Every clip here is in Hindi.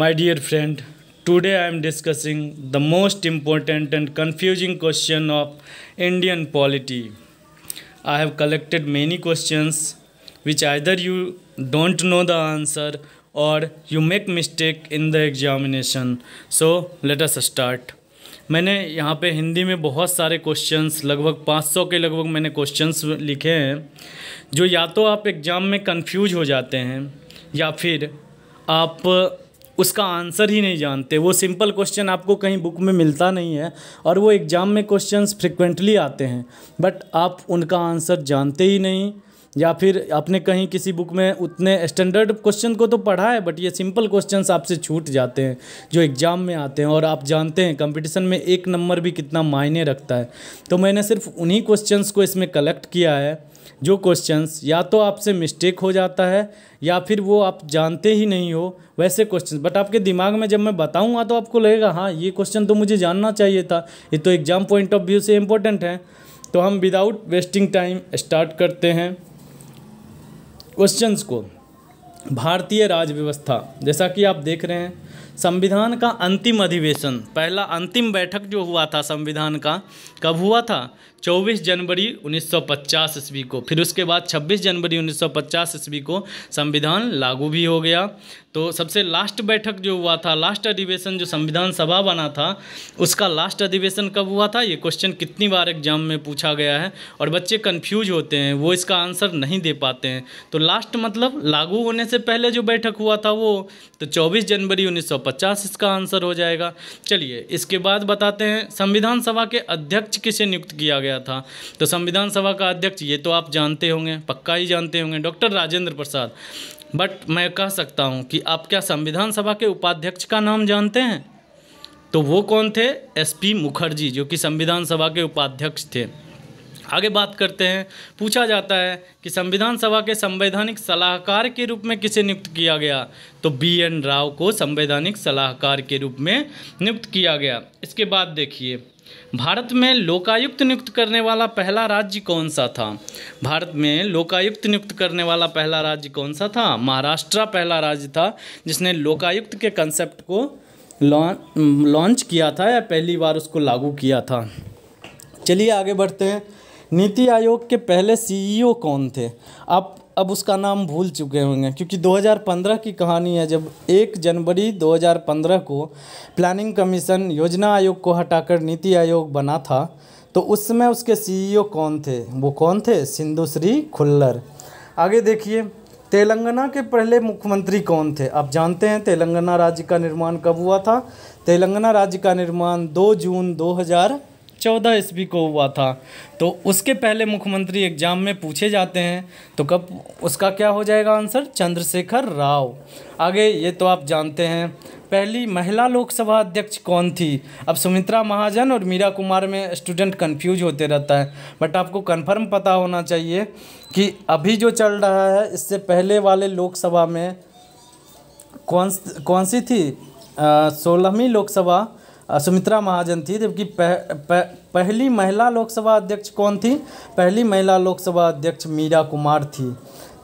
my dear friend today I am discussing the most important and confusing question of Indian polity I have collected many question which either you don't know the answer or you make mistake in the examination so let us start मैंने यहाँ पर हिंदी में बहुत सारे क्वेश्चंस लगभग पाँच सौ के लगभग मैंने क्वेश्चंस लिखे हैं जो या तो आप एग्ज़ाम में कन्फ्यूज हो जाते हैं या फिर आप उसका आंसर ही नहीं जानते वो सिंपल क्वेश्चन आपको कहीं बुक में मिलता नहीं है और वो एग्ज़ाम में क्वेश्चन फ्रिक्वेंटली आते हैं बट आप उनका आंसर जानते ही नहीं या फिर आपने कहीं किसी बुक में उतने स्टैंडर्ड क्वेश्चन को तो पढ़ा है बट ये सिंपल क्वेश्चन आपसे छूट जाते हैं जो एग्ज़ाम में आते हैं और आप जानते हैं कंपटीशन में एक नंबर भी कितना मायने रखता है तो मैंने सिर्फ उन्हीं क्वेश्चंस को इसमें कलेक्ट किया है जो क्वेश्चंस या तो आपसे मिस्टेक हो जाता है या फिर वो आप जानते ही नहीं हो वैसे क्वेश्चन बट आपके दिमाग में जब मैं बताऊँगा तो आपको लगेगा हाँ ये क्वेश्चन तो मुझे जानना चाहिए था ये तो एग्ज़ाम पॉइंट ऑफ व्यू से इम्पोर्टेंट है तो हम विदाउट वेस्टिंग टाइम स्टार्ट करते हैं क्वेश्चंस को भारतीय राज व्यवस्था जैसा कि आप देख रहे हैं संविधान का अंतिम अधिवेशन पहला अंतिम बैठक जो हुआ था संविधान का कब हुआ था 24 जनवरी 1950 ईस्वी को फिर उसके बाद 26 जनवरी 1950 ईस्वी को संविधान लागू भी हो गया तो सबसे लास्ट बैठक जो हुआ था लास्ट अधिवेशन जो संविधान सभा बना था उसका लास्ट अधिवेशन कब हुआ था ये क्वेश्चन कितनी बार एग्जाम में पूछा गया है और बच्चे कन्फ्यूज होते हैं वो इसका आंसर नहीं दे पाते हैं तो लास्ट मतलब लागू होने से पहले जो बैठक हुआ था वो तो चौबीस जनवरी उन्नीस इसका आंसर हो जाएगा चलिए इसके बाद बताते हैं संविधान सभा के अध्यक्ष किसे नियुक्त किया गया गया था तो संविधान सभा का अध्यक्ष ये तो आप जानते होंगे पक्का ही जानते होंगे डॉक्टर राजेंद्र प्रसाद बट मैं कह सकता हूँ कि आप क्या संविधान सभा के उपाध्यक्ष का नाम जानते हैं तो वो कौन थे एसपी मुखर्जी जो कि संविधान सभा के उपाध्यक्ष थे आगे बात करते हैं पूछा जाता है कि संविधान सभा के संवैधानिक सलाहकार के रूप में किसे नियुक्त किया गया तो बी एन राव को संवैधानिक सलाहकार के रूप में नियुक्त किया गया इसके बाद देखिए भारत में लोकायुक्त नियुक्त करने वाला पहला राज्य कौन सा था भारत में लोकायुक्त नियुक्त करने वाला पहला राज्य कौन सा था महाराष्ट्र पहला राज्य था जिसने लोकायुक्त के कंसेप्ट को लॉन्च किया था या पहली बार उसको लागू किया था चलिए आगे बढ़ते हैं नीति आयोग के पहले सीईओ e कौन थे आप अब उसका नाम भूल चुके होंगे क्योंकि 2015 की कहानी है जब 1 जनवरी 2015 को प्लानिंग कमीशन योजना आयोग को हटाकर नीति आयोग बना था तो उस समय उसके सीईओ e कौन थे वो कौन थे सिंधु श्री खुल्लर आगे देखिए तेलंगाना के पहले मुख्यमंत्री कौन थे आप जानते हैं तेलंगाना राज्य का निर्माण कब हुआ था तेलंगाना राज्य का निर्माण 2 जून 2000 चौदह ईस्वी को हुआ था तो उसके पहले मुख्यमंत्री एग्जाम में पूछे जाते हैं तो कब उसका क्या हो जाएगा आंसर चंद्रशेखर राव आगे ये तो आप जानते हैं पहली महिला लोकसभा अध्यक्ष कौन थी अब सुमित्रा महाजन और मीरा कुमार में स्टूडेंट कंफ्यूज होते रहता है बट आपको कंफर्म पता होना चाहिए कि अभी जो चल रहा है इससे पहले वाले लोकसभा में कौन कौन सी थी सोलहवीं लोकसभा सुमित्रा महाजन थी जबकि पह, पह, पहली महिला लोकसभा अध्यक्ष कौन थी पहली महिला लोकसभा अध्यक्ष मीरा कुमार थी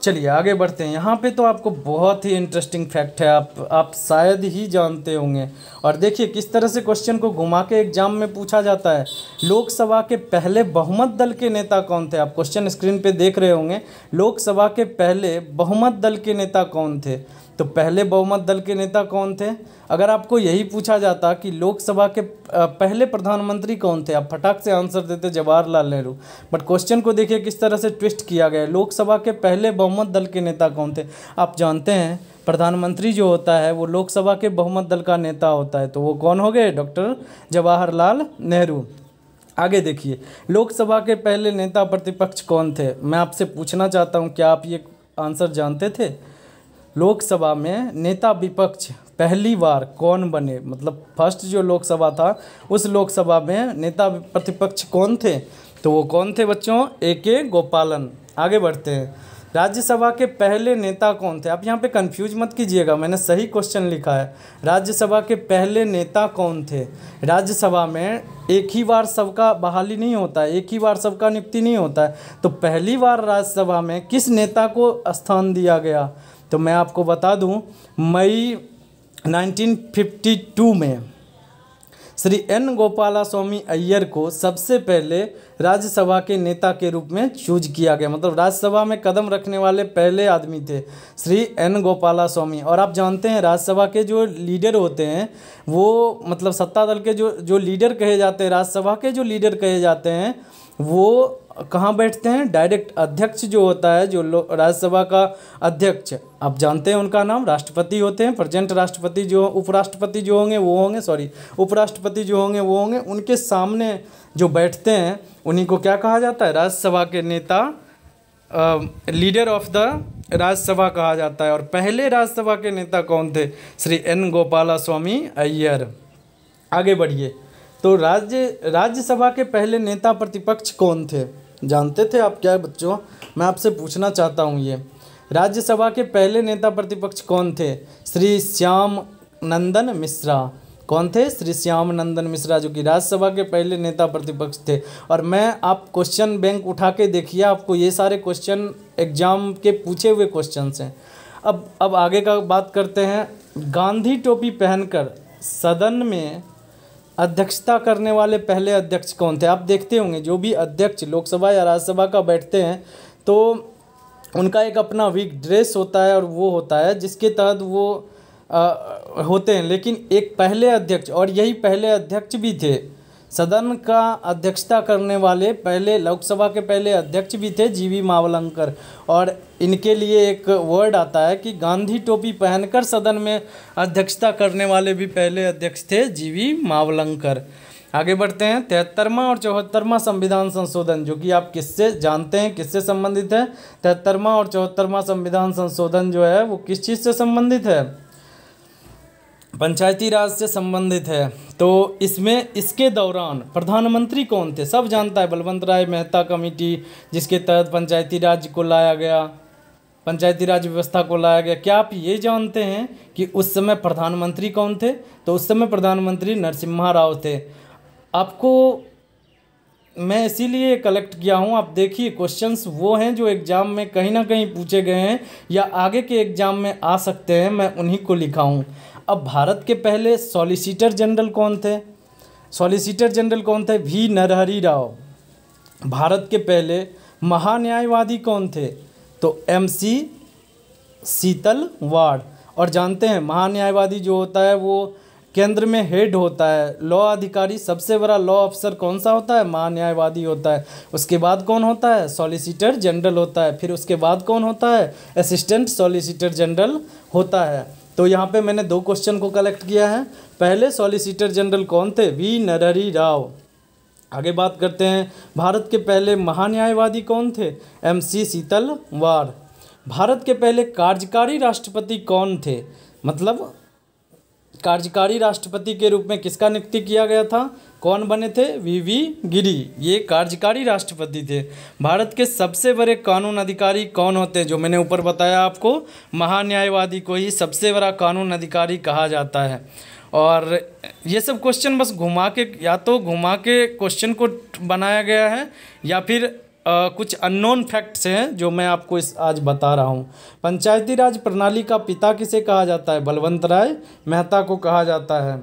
चलिए आगे बढ़ते हैं यहाँ पे तो आपको बहुत ही इंटरेस्टिंग फैक्ट है आप आप शायद ही जानते होंगे और देखिए किस तरह से क्वेश्चन को घुमा के एग्जाम में पूछा जाता है लोकसभा के पहले बहुमत दल के नेता कौन थे आप क्वेश्चन स्क्रीन पे देख रहे होंगे लोकसभा के पहले बहुमत दल के नेता कौन थे तो पहले बहुमत दल के नेता कौन थे अगर आपको यही पूछा जाता कि लोकसभा के पहले प्रधानमंत्री कौन थे आप फटाक से आंसर देते जवाहरलाल नेहरू बट क्वेश्चन को देखिए किस तरह से ट्विस्ट किया गया लोकसभा के पहले बहुमत दल के नेता कौन थे आप जानते हैं प्रधानमंत्री जो होता है वो लोकसभा के बहुमत दल का नेता होता है तो वो कौन हो गए डॉक्टर जवाहरलाल नेहरू आगे देखिए लोकसभा के पहले नेता प्रतिपक्ष कौन थे मैं आपसे पूछना चाहता हूँ क्या आप ये आंसर जानते थे लोकसभा में नेता विपक्ष पहली बार कौन बने मतलब फर्स्ट जो लोकसभा था उस लोकसभा में नेता प्रतिपक्ष कौन थे तो वो कौन थे बच्चों ए के गोपालन आगे बढ़ते हैं राज्यसभा के पहले नेता कौन थे आप यहाँ पे कंफ्यूज मत कीजिएगा मैंने सही क्वेश्चन लिखा है राज्यसभा के पहले नेता कौन थे राज्यसभा में एक ही बार सबका बहाली नहीं होता है एक ही बार सबका नियुक्ति नहीं होता है तो पहली बार राज्यसभा में किस नेता को स्थान दिया गया तो मैं आपको बता दूं मई 1952 में श्री एन गोपाला स्वामी अय्यर को सबसे पहले राज्यसभा के नेता के रूप में चूज किया गया मतलब राज्यसभा में कदम रखने वाले पहले आदमी थे श्री एन गोपाला स्वामी और आप जानते हैं राज्यसभा के जो लीडर होते हैं वो मतलब सत्ता दल के जो जो लीडर कहे जाते हैं राज्यसभा के जो लीडर कहे जाते हैं वो कहाँ बैठते हैं डायरेक्ट अध्यक्ष जो होता है जो राज्यसभा का अध्यक्ष आप जानते हैं उनका नाम राष्ट्रपति होते हैं प्रेजेंट राष्ट्रपति जो उपराष्ट्रपति जो होंगे वो होंगे सॉरी उपराष्ट्रपति जो होंगे वो होंगे उनके सामने जो बैठते हैं उन्हीं को क्या कहा जाता है राज्यसभा के नेता लीडर ऑफ द राज्यसभा कहा जाता है और पहले राज्यसभा के नेता कौन थे श्री एन गोपाला स्वामी अय्यर आगे बढ़िए तो राज्य राज्यसभा के पहले नेता प्रतिपक्ष कौन थे जानते थे आप क्या बच्चों मैं आपसे पूछना चाहता हूँ ये राज्यसभा के पहले नेता प्रतिपक्ष कौन थे श्री श्याम नंदन मिश्रा कौन थे श्री श्याम नंदन मिश्रा जो कि राज्यसभा के पहले नेता प्रतिपक्ष थे और मैं आप क्वेश्चन बैंक उठा के देखिए आपको ये सारे क्वेश्चन एग्जाम के पूछे हुए क्वेश्चन हैं अब अब आगे का बात करते हैं गांधी टोपी पहनकर सदन में अध्यक्षता करने वाले पहले अध्यक्ष कौन थे आप देखते होंगे जो भी अध्यक्ष लोकसभा या राज्यसभा का बैठते हैं तो उनका एक अपना वीक ड्रेस होता है और वो होता है जिसके तहत वो आ, होते हैं लेकिन एक पहले अध्यक्ष और यही पहले अध्यक्ष भी थे सदन का अध्यक्षता करने वाले पहले लोकसभा के पहले अध्यक्ष भी थे जीवी मावलंकर और इनके लिए एक वर्ड आता है कि गांधी टोपी पहनकर सदन में अध्यक्षता करने वाले भी पहले अध्यक्ष थे जीवी मावलंकर आगे बढ़ते हैं तिहत्तरवा और चौहत्तरवा संविधान संशोधन जो कि आप किससे जानते हैं किससे संबंधित है तिहत्तरवा और चौहत्तरवा संविधान संशोधन जो है वो किस चीज़ से संबंधित है पंचायती राज से संबंधित है तो इसमें इसके दौरान प्रधानमंत्री कौन थे सब जानता है बलवंत राय मेहता कमेटी जिसके तहत पंचायती राज को लाया गया पंचायती राज व्यवस्था को लाया गया क्या आप ये जानते हैं कि उस समय प्रधानमंत्री कौन थे तो उस समय प्रधानमंत्री नरसिम्हा राव थे आपको मैं इसीलिए कलेक्ट किया हूँ आप देखिए क्वेश्चंस वो हैं जो एग्ज़ाम में कहीं ना कहीं पूछे गए हैं या आगे के एग्ज़ाम में आ सकते हैं मैं उन्हीं को लिखा हूँ अब भारत के पहले सॉलिसिटर जनरल कौन थे सॉलिसिटर जनरल कौन थे वी नरहरी राव भारत के पहले महान्यायवादी कौन थे तो एम सी शीतल वाड़ और जानते हैं महान्यायवादी जो होता है वो केंद्र में हेड होता है लॉ अधिकारी सबसे बड़ा लॉ अफसर कौन सा होता है महान्यायवादी होता है उसके बाद कौन होता है सॉलिसिटर जनरल होता है फिर उसके बाद कौन होता है असिस्टेंट सॉलिसिटर जनरल होता है तो यहाँ पे मैंने दो क्वेश्चन को कलेक्ट किया है पहले सॉलिसिटर जनरल कौन थे वी नरहरी राव आगे बात करते हैं भारत के पहले महान्यायवादी कौन थे एम सी शीतल वार भारत के पहले कार्यकारी राष्ट्रपति कौन थे मतलब कार्यकारी राष्ट्रपति के रूप में किसका नियुक्ति किया गया था कौन बने थे वी वी गिरी ये कार्यकारी राष्ट्रपति थे भारत के सबसे बड़े कानून अधिकारी कौन होते हैं जो मैंने ऊपर बताया आपको महान्यायवादी को ही सबसे बड़ा कानून अधिकारी कहा जाता है और ये सब क्वेश्चन बस घुमा के या तो घुमा के क्वेश्चन को बनाया गया है या फिर आ, कुछ अननोन फैक्ट्स हैं जो मैं आपको इस आज बता रहा हूँ पंचायती राज प्रणाली का पिता किसे कहा जाता है बलवंत राय मेहता को कहा जाता है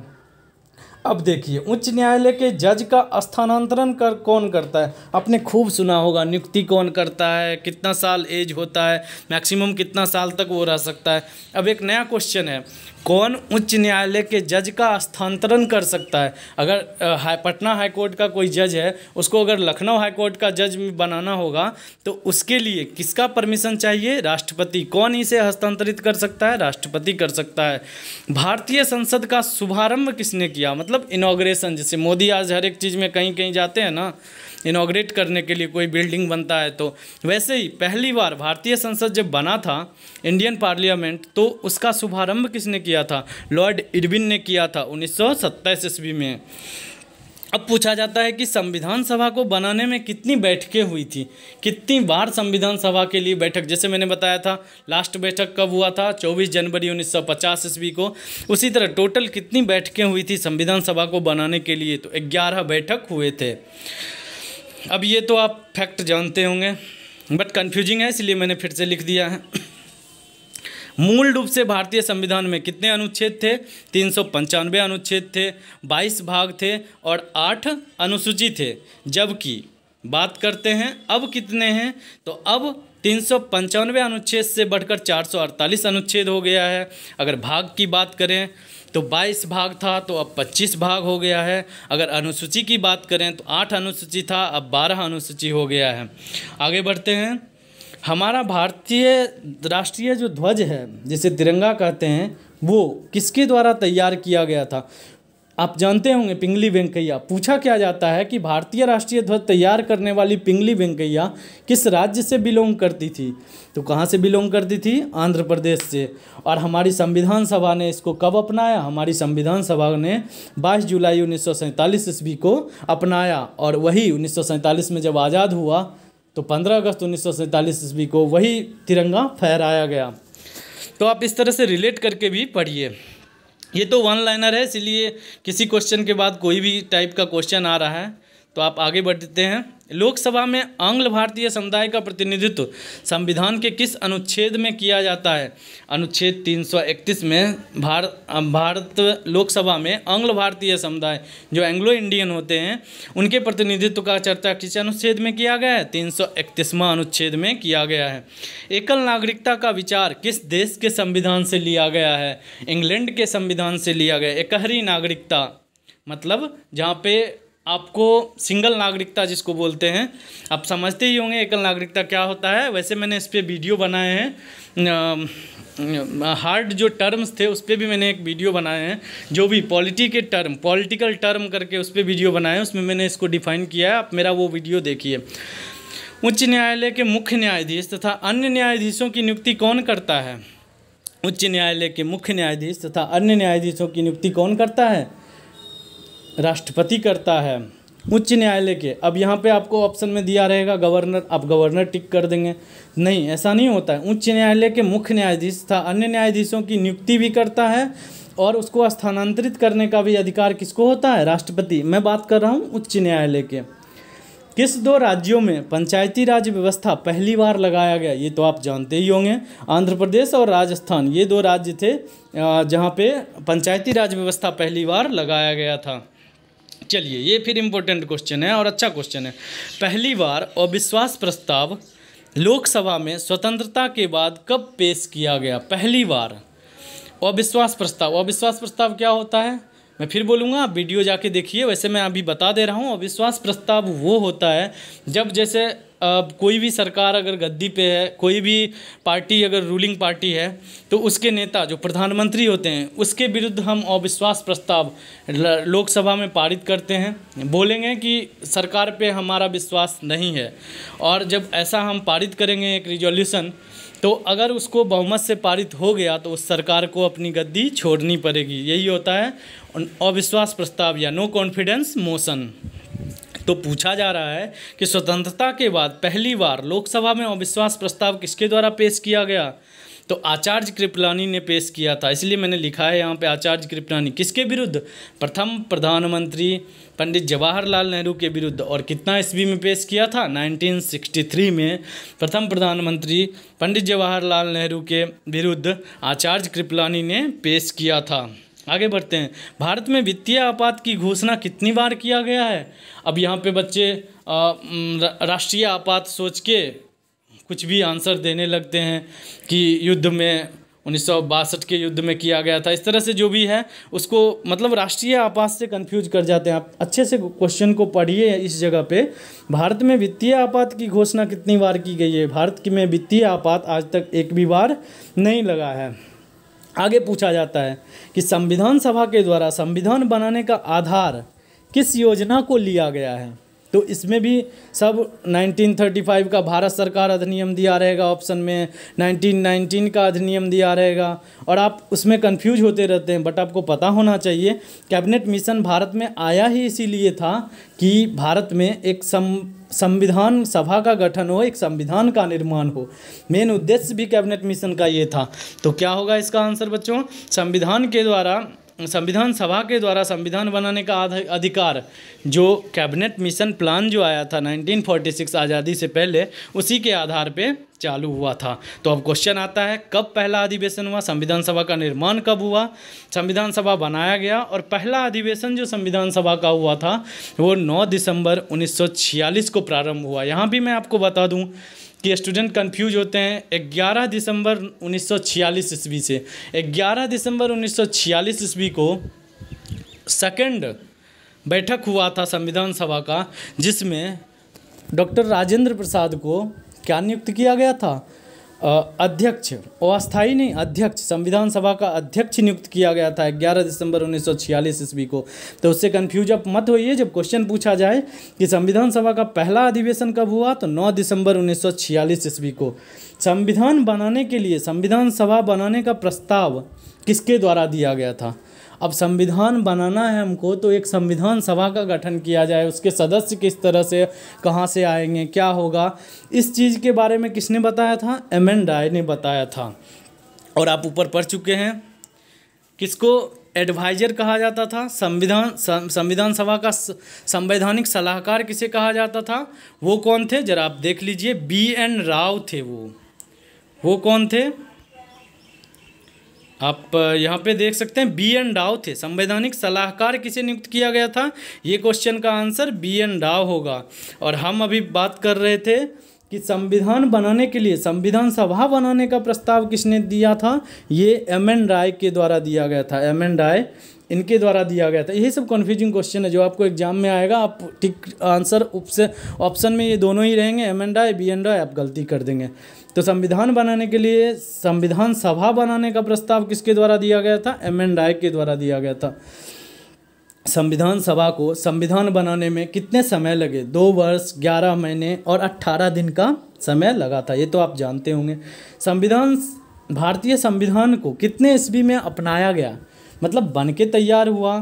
अब देखिए उच्च न्यायालय के जज का स्थानांतरण कर कौन करता है आपने खूब सुना होगा नियुक्ति कौन करता है कितना साल एज होता है मैक्सिमम कितना साल तक वो रह सकता है अब एक नया क्वेश्चन है कौन उच्च न्यायालय के जज का स्थानांतरण कर सकता है अगर हाई पटना हाईकोर्ट का कोई जज है उसको अगर लखनऊ हाईकोर्ट का जज बनाना होगा तो उसके लिए किसका परमिशन चाहिए राष्ट्रपति कौन इसे हस्तांतरित कर सकता है राष्ट्रपति कर सकता है भारतीय संसद का शुभारंभ किसने किया मतलब इनाग्रेशन जैसे मोदी आज हर एक चीज़ में कहीं कहीं जाते हैं ना इनाग्रेट करने के लिए कोई बिल्डिंग बनता है तो वैसे ही पहली बार भारतीय संसद जब बना था इंडियन पार्लियामेंट तो उसका शुभारंभ किसने किया किया था लॉर्ड इरविन ने किया था उन्नीस ईस्वी में अब पूछा जाता है कि संविधान सभा को बनाने में कितनी बैठकें हुई थी कितनी बार संविधान सभा के लिए बैठक जैसे मैंने बताया था लास्ट बैठक कब हुआ था 24 जनवरी 1950 सौ ईस्वी को उसी तरह टोटल कितनी बैठकें हुई थी संविधान सभा को बनाने के लिए तो 11 बैठक हुए थे अब ये तो आप फैक्ट जानते होंगे बट कन्फ्यूजिंग है इसलिए मैंने फिर से लिख दिया है मूल रूप से भारतीय संविधान में कितने अनुच्छेद थे तीन सौ पंचानवे अनुच्छेद थे बाईस भाग थे और आठ अनुसूची थे जबकि बात करते हैं अब कितने हैं तो अब तीन सौ पंचानवे अनुच्छेद से बढ़कर चार सौ अड़तालीस अनुच्छेद हो गया है अगर भाग की बात करें तो 22 भाग था तो अब 25 भाग हो गया है अगर अनुसूची की बात करें तो 8 अनुसूची था अब 12 अनुसूची हो गया है आगे बढ़ते हैं हमारा भारतीय राष्ट्रीय जो ध्वज है जिसे तिरंगा कहते हैं वो किसके द्वारा तैयार किया गया था आप जानते होंगे पिंगली वेंकैया पूछा क्या जाता है कि भारतीय राष्ट्रीय ध्वज तैयार करने वाली पिंगली वेंकैया किस राज्य से बिलोंग करती थी तो कहाँ से बिलोंग करती थी आंध्र प्रदेश से और हमारी संविधान सभा ने इसको कब अपनाया हमारी संविधान सभा ने 22 जुलाई उन्नीस सौ ईस्वी को अपनाया और वही उन्नीस में जब आज़ाद हुआ तो 15 अगस्त उन्नीस सौ ईस्वी को वही तिरंगा फहराया गया तो आप इस तरह से रिलेट करके भी पढ़िए ये तो वन लाइनर है इसलिए किसी क्वेश्चन के बाद कोई भी टाइप का क्वेश्चन आ रहा है तो आप आगे बढ़ते हैं लोकसभा में आंग्ल भारतीय समुदाय का प्रतिनिधित्व संविधान के किस अनुच्छेद में किया जाता है अनुच्छेद 331 में भार भारत लोकसभा में आंग्ल भारतीय समुदाय जो एंग्लो इंडियन होते हैं उनके प्रतिनिधित्व का चर्चा किस अनुच्छेद में किया गया है तीन सौ अनुच्छेद में किया गया है एकल नागरिकता का विचार किस देश के संविधान से लिया गया है इंग्लैंड के संविधान से लिया गया एकहरी नागरिकता मतलब जहाँ पे आपको सिंगल नागरिकता जिसको बोलते हैं आप समझते ही होंगे एकल नागरिकता क्या होता है वैसे मैंने इस पर वीडियो बनाए हैं हार्ड जो टर्म्स थे उस पर भी मैंने एक वीडियो बनाए हैं जो भी पॉलिटी के टर्म पॉलिटिकल टर्म करके उस पर वीडियो बनाए हैं उसमें मैंने इसको डिफाइन किया है आप मेरा वो वीडियो देखिए उच्च न्यायालय के मुख्य न्यायाधीश तथा अन्य न्यायाधीशों की नियुक्ति कौन करता है उच्च न्यायालय के मुख्य न्यायाधीश तथा अन्य न्यायाधीशों की नियुक्ति कौन करता है राष्ट्रपति करता है उच्च न्यायालय के अब यहाँ पे आपको ऑप्शन में दिया रहेगा गवर्नर आप गवर्नर टिक कर देंगे नहीं ऐसा नहीं होता है उच्च न्यायालय के मुख्य न्यायाधीश था अन्य न्यायाधीशों की नियुक्ति भी करता है और उसको स्थानांतरित करने का भी अधिकार किसको होता है राष्ट्रपति मैं बात कर रहा हूँ उच्च न्यायालय के किस दो राज्यों में पंचायती राज व्यवस्था पहली बार लगाया गया ये तो आप जानते ही होंगे आंध्र प्रदेश और राजस्थान ये दो राज्य थे जहाँ पे पंचायती राज व्यवस्था पहली बार लगाया गया था चलिए ये फिर इम्पोर्टेंट क्वेश्चन है और अच्छा क्वेश्चन है पहली बार अविश्वास प्रस्ताव लोकसभा में स्वतंत्रता के बाद कब पेश किया गया पहली बार अविश्वास प्रस्ताव अविश्वास प्रस्ताव क्या होता है मैं फिर बोलूँगा आप वीडियो जाके देखिए वैसे मैं अभी बता दे रहा हूँ अविश्वास प्रस्ताव वो होता है जब जैसे अब कोई भी सरकार अगर गद्दी पे है कोई भी पार्टी अगर रूलिंग पार्टी है तो उसके नेता जो प्रधानमंत्री होते हैं उसके विरुद्ध हम अविश्वास प्रस्ताव लोकसभा में पारित करते हैं बोलेंगे कि सरकार पे हमारा विश्वास नहीं है और जब ऐसा हम पारित करेंगे एक रिजोल्यूशन तो अगर उसको बहुमत से पारित हो गया तो उस सरकार को अपनी गद्दी छोड़नी पड़ेगी यही होता है अविश्वास प्रस्ताव या नो कॉन्फिडेंस मोशन तो पूछा जा रहा है कि स्वतंत्रता के बाद पहली बार लोकसभा में अविश्वास प्रस्ताव किसके द्वारा पेश किया गया तो आचार्य कृपलानी ने पेश किया था इसलिए मैंने लिखा है यहाँ पे आचार्य कृपलानी किसके विरुद्ध प्रथम प्रधानमंत्री पंडित जवाहरलाल नेहरू के विरुद्ध और कितना ईस्वी में पेश किया था 1963 में प्रथम प्रधानमंत्री पंडित जवाहरलाल नेहरू के विरुद्ध आचार्य कृपलानी ने पेश किया था आगे बढ़ते हैं भारत में वित्तीय आपात की घोषणा कितनी बार किया गया है अब यहाँ पे बच्चे राष्ट्रीय आपात सोच के कुछ भी आंसर देने लगते हैं कि युद्ध में उन्नीस के युद्ध में किया गया था इस तरह से जो भी है उसको मतलब राष्ट्रीय आपात से कंफ्यूज कर जाते हैं आप अच्छे से क्वेश्चन को पढ़िए इस जगह पे भारत में वित्तीय आपात की घोषणा कितनी बार की गई है भारत में वित्तीय आपात आज तक एक भी बार नहीं लगा है आगे पूछा जाता है कि संविधान सभा के द्वारा संविधान बनाने का आधार किस योजना को लिया गया है तो इसमें भी सब 1935 का भारत सरकार अधिनियम दिया रहेगा ऑप्शन में 1919 का अधिनियम दिया रहेगा और आप उसमें कंफ्यूज होते रहते हैं बट आपको पता होना चाहिए कैबिनेट मिशन भारत में आया ही इसीलिए था कि भारत में एक सम संविधान सभा का गठन हो एक संविधान का निर्माण हो मेन उद्देश्य भी कैबिनेट मिशन का ये था तो क्या होगा इसका आंसर बच्चों संविधान के द्वारा संविधान सभा के द्वारा संविधान बनाने का अधिकार जो कैबिनेट मिशन प्लान जो आया था 1946 आज़ादी से पहले उसी के आधार पे चालू हुआ था तो अब क्वेश्चन आता है कब पहला अधिवेशन हुआ संविधान सभा का निर्माण कब हुआ संविधान सभा बनाया गया और पहला अधिवेशन जो संविधान सभा का हुआ था वो 9 दिसंबर 1946 को प्रारंभ हुआ यहाँ भी मैं आपको बता दूँ कि स्टूडेंट कंफ्यूज होते हैं 11 दिसंबर 1946 ईस्वी से 11 दिसंबर 1946 ईस्वी को सेकंड बैठक हुआ था संविधान सभा का जिसमें डॉक्टर राजेंद्र प्रसाद को क्या नियुक्त किया गया था अध्यक्ष अस्थायी नहीं अध्यक्ष संविधान सभा का अध्यक्ष नियुक्त किया गया था 11 दिसंबर 1946 ईस्वी को तो उससे कन्फ्यूज अब मत होइए जब क्वेश्चन पूछा जाए कि संविधान सभा का पहला अधिवेशन कब हुआ तो 9 दिसंबर 1946 ईस्वी को संविधान बनाने के लिए संविधान सभा बनाने का प्रस्ताव किसके द्वारा दिया गया था अब संविधान बनाना है हमको तो एक संविधान सभा का गठन किया जाए उसके सदस्य किस तरह से कहाँ से आएंगे क्या होगा इस चीज़ के बारे में किसने बताया था एम एन राय ने बताया था और आप ऊपर पढ़ चुके हैं किसको एडवाइजर कहा जाता था संविधान संविधान सभा का संवैधानिक सलाहकार किसे कहा जाता था वो कौन थे जरा आप देख लीजिए बी एन राव थे वो वो कौन थे आप यहाँ पे देख सकते हैं बी एन डाव थे संवैधानिक सलाहकार किसे नियुक्त किया गया था ये क्वेश्चन का आंसर बी एन डाव होगा और हम अभी बात कर रहे थे कि संविधान बनाने के लिए संविधान सभा बनाने का प्रस्ताव किसने दिया था ये एम एन राय के द्वारा दिया गया था एम एन राय इनके द्वारा दिया गया था यही सब कन्फ्यूजिंग क्वेश्चन है जो आपको एग्जाम में आएगा आप ठीक आंसर ऑप्शन में ये दोनों ही रहेंगे M and Roy B N Roy आप गलती कर देंगे तो संविधान बनाने के लिए संविधान सभा बनाने का प्रस्ताव किसके द्वारा दिया गया था एम एन राय के द्वारा दिया गया था संविधान सभा को संविधान बनाने में कितने समय लगे दो वर्ष ग्यारह महीने और अट्ठारह दिन का समय लगा था ये तो आप जानते होंगे संविधान भारतीय संविधान को कितने ईस्वी में अपनाया गया मतलब बन के तैयार हुआ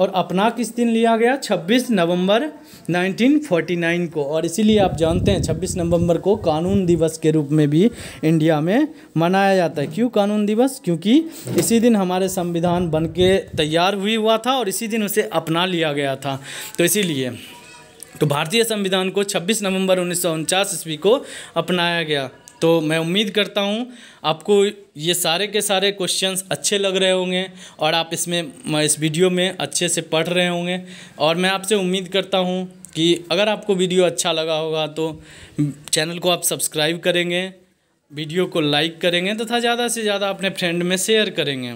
और अपना किस दिन लिया गया 26 नवंबर 1949 को और इसीलिए आप जानते हैं 26 नवंबर को कानून दिवस के रूप में भी इंडिया में मनाया जाता है क्यों कानून दिवस क्योंकि इसी दिन हमारे संविधान बन के तैयार हुई हुआ था और इसी दिन उसे अपना लिया गया था तो इसीलिए तो भारतीय संविधान को 26 नवंबर उन्नीस ईस्वी को अपनाया गया तो मैं उम्मीद करता हूँ आपको ये सारे के सारे क्वेश्चंस अच्छे लग रहे होंगे और आप इसमें इस वीडियो में अच्छे से पढ़ रहे होंगे और मैं आपसे उम्मीद करता हूँ कि अगर आपको वीडियो अच्छा लगा होगा तो चैनल को आप सब्सक्राइब करेंगे वीडियो को लाइक करेंगे तथा तो ज़्यादा से ज़्यादा अपने फ्रेंड में शेयर करेंगे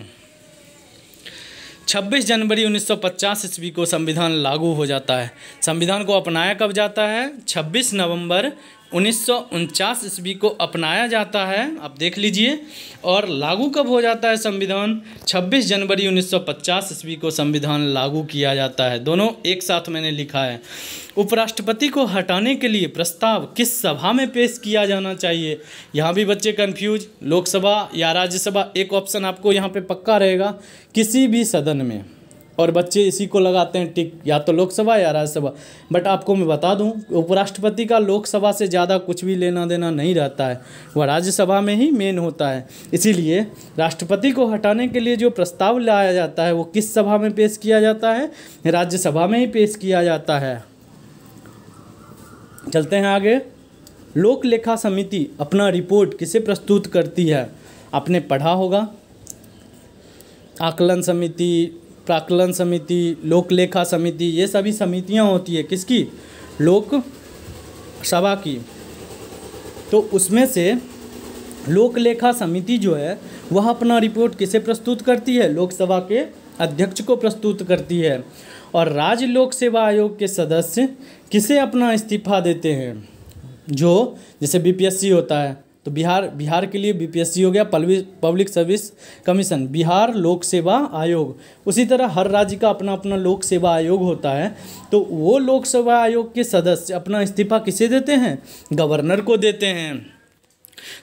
26 जनवरी 1950 ईस्वी को संविधान लागू हो जाता है संविधान को अपनाया कब जाता है 26 नवंबर उन्नीस ईस्वी को अपनाया जाता है आप देख लीजिए और लागू कब हो जाता है संविधान 26 जनवरी 1950 ईस्वी को संविधान लागू किया जाता है दोनों एक साथ मैंने लिखा है उपराष्ट्रपति को हटाने के लिए प्रस्ताव किस सभा में पेश किया जाना चाहिए यहाँ भी बच्चे कंफ्यूज लोकसभा या राज्यसभा एक ऑप्शन आपको यहाँ पे पक्का रहेगा किसी भी सदन में और बच्चे इसी को लगाते हैं टिक या तो लोकसभा या राज्यसभा बट आपको मैं बता दूं उपराष्ट्रपति का लोकसभा से ज़्यादा कुछ भी लेना देना नहीं रहता है वह राज्यसभा में ही मेन होता है इसीलिए राष्ट्रपति को हटाने के लिए जो प्रस्ताव लाया जाता है वो किस सभा में पेश किया जाता है राज्यसभा में ही पेश किया जाता है चलते हैं आगे लोक लेखा समिति अपना रिपोर्ट किसे प्रस्तुत करती है आपने पढ़ा होगा आकलन समिति प्राकलन समिति लोक लेखा समिति ये सभी समितियाँ होती है किसकी लोक सभा की तो उसमें से लोक लेखा समिति जो है वह अपना रिपोर्ट किसे प्रस्तुत करती है लोकसभा के अध्यक्ष को प्रस्तुत करती है और राज्य लोक सेवा आयोग के सदस्य किसे अपना इस्तीफा देते हैं जो जैसे बीपीएससी होता है तो बिहार बिहार के लिए बीपीएससी हो गया पब्लिक सर्विस कमीशन बिहार लोक सेवा आयोग उसी तरह हर राज्य का अपना अपना लोक सेवा आयोग होता है तो वो लोक सेवा आयोग के सदस्य अपना इस्तीफा किसे देते हैं गवर्नर को देते हैं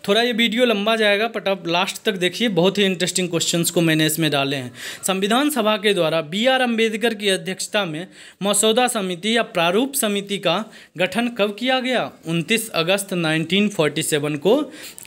थोड़ा ये वीडियो लंबा जाएगा बट आप लास्ट तक देखिए बहुत ही इंटरेस्टिंग क्वेश्चन को मैंने इसमें डाले हैं संविधान सभा के द्वारा बी आर अम्बेडकर की अध्यक्षता में मसौदा समिति या प्रारूप समिति का गठन कब किया गया उनतीस अगस्त 1947 को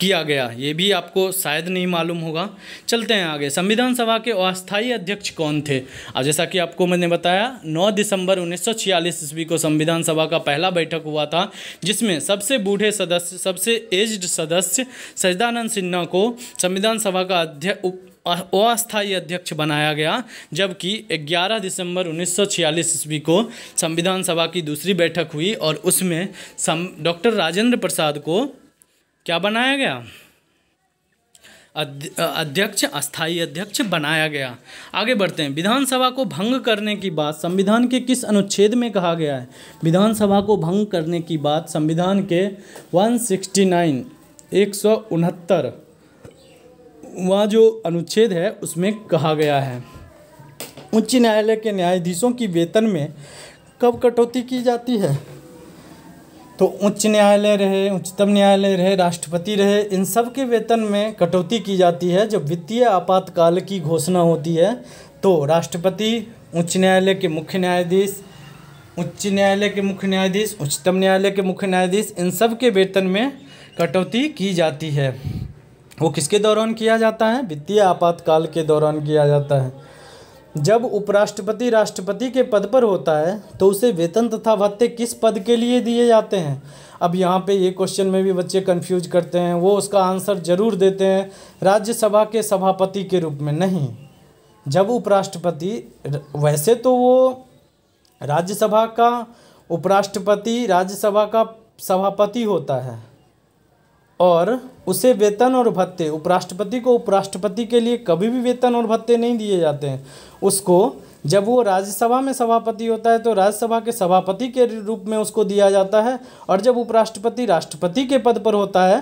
किया गया ये भी आपको शायद नहीं मालूम होगा चलते हैं आगे संविधान सभा के अस्थायी अध्यक्ष कौन थे अब जैसा कि आपको मैंने बताया 9 दिसंबर 1946 ईस्वी को संविधान सभा का पहला बैठक हुआ था जिसमें सबसे बूढ़े सदस्य सबसे एज्ड सदस्य सदस्य सजदानंद सिन्हा को संविधान सभा का अध्यक्ष अस्थायी अध्यक्ष बनाया गया जबकि 11 दिसंबर 1946 ईस्वी को संविधान सभा की दूसरी बैठक हुई और उसमें डॉक्टर राजेंद्र प्रसाद को क्या बनाया गया अध्यक्ष अस्थाई अध्यक्ष बनाया गया आगे बढ़ते हैं विधानसभा को भंग करने की बात संविधान के किस अनुच्छेद में कहा गया है विधानसभा को भंग करने की बात संविधान के 169 एक सौ उनहत्तर वहाँ जो अनुच्छेद है उसमें कहा गया है उच्च न्यायालय के न्यायाधीशों की वेतन में कब कटौती की जाती है तो उच्च न्यायालय रहे उच्चतम न्यायालय रहे राष्ट्रपति रहे इन सब के वेतन में कटौती की जाती है जब वित्तीय आपातकाल की घोषणा होती है तो राष्ट्रपति उच्च न्यायालय के मुख्य न्यायाधीश उच्च न्यायालय के मुख्य न्यायाधीश उच्चतम न्यायालय के मुख्य न्यायाधीश इन सब के वेतन में कटौती की जाती है वो किसके दौरान किया जाता है वित्तीय आपातकाल के दौरान किया जाता है जब उपराष्ट्रपति राष्ट्रपति के पद पर होता है तो उसे वेतन तथा भत्ते किस पद के लिए दिए जाते हैं अब यहाँ पे ये क्वेश्चन में भी बच्चे कंफ्यूज करते हैं वो उसका आंसर जरूर देते हैं राज्यसभा के सभापति के रूप में नहीं जब उपराष्ट्रपति वैसे तो वो राज्यसभा का उपराष्ट्रपति राज्यसभा का सभापति होता है और उसे वेतन और भत्ते उपराष्ट्रपति को उपराष्ट्रपति के लिए कभी भी वेतन और भत्ते नहीं दिए जाते हैं उसको जब वो राज्यसभा में सभापति होता है तो राज्यसभा के सभापति के रूप में उसको दिया जाता है और जब उपराष्ट्रपति राष्ट्रपति के पद पर होता है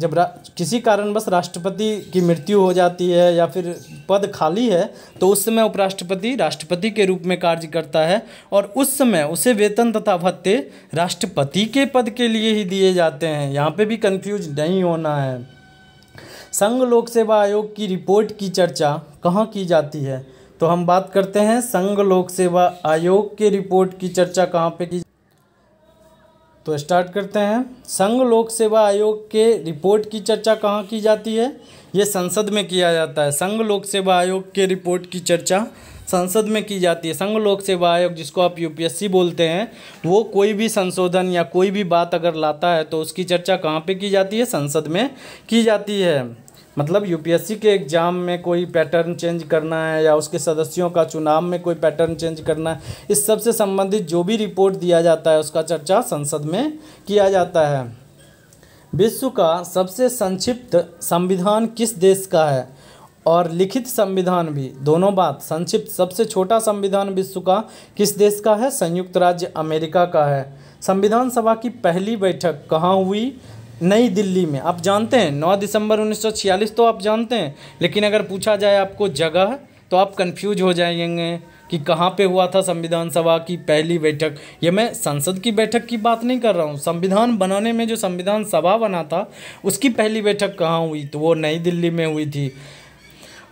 जब रा, किसी कारणवश राष्ट्रपति की मृत्यु हो जाती है या फिर पद खाली है तो उस समय उपराष्ट्रपति राष्ट्रपति के रूप में कार्य करता है और उस समय उसे वेतन तथा भत्ते राष्ट्रपति के पद के लिए ही दिए जाते हैं यहाँ पे भी कंफ्यूज नहीं होना है संघ लोक सेवा आयोग की रिपोर्ट की चर्चा कहाँ की जाती है तो हम बात करते हैं संघ लोक सेवा आयोग के रिपोर्ट की चर्चा कहाँ पे की तो स्टार्ट करते हैं संघ लोक सेवा आयोग के रिपोर्ट की चर्चा कहाँ की जाती है ये संसद में किया जाता है संघ लोक सेवा आयोग के रिपोर्ट की चर्चा संसद में की जाती है संघ लोक सेवा आयोग जिसको आप यूपीएससी बोलते हैं वो कोई भी संशोधन या कोई भी बात अगर लाता है तो उसकी चर्चा कहाँ पे की जाती है संसद में की जाती है मतलब यूपीएससी के एग्ज़ाम में कोई पैटर्न चेंज करना है या उसके सदस्यों का चुनाव में कोई पैटर्न चेंज करना है इस सब से संबंधित जो भी रिपोर्ट दिया जाता है उसका चर्चा संसद में किया जाता है विश्व का सबसे संक्षिप्त संविधान किस देश का है और लिखित संविधान भी दोनों बात संक्षिप्त सबसे छोटा संविधान विश्व का किस देश का है संयुक्त राज्य अमेरिका का है संविधान सभा की पहली बैठक कहाँ हुई नई दिल्ली में आप जानते हैं 9 दिसंबर 1946 तो आप जानते हैं लेकिन अगर पूछा जाए आपको जगह तो आप कंफ्यूज हो जाएंगे कि कहाँ पे हुआ था संविधान सभा की पहली बैठक ये मैं संसद की बैठक की बात नहीं कर रहा हूँ संविधान बनाने में जो संविधान सभा बना था उसकी पहली बैठक कहाँ हुई तो वो नई दिल्ली में हुई थी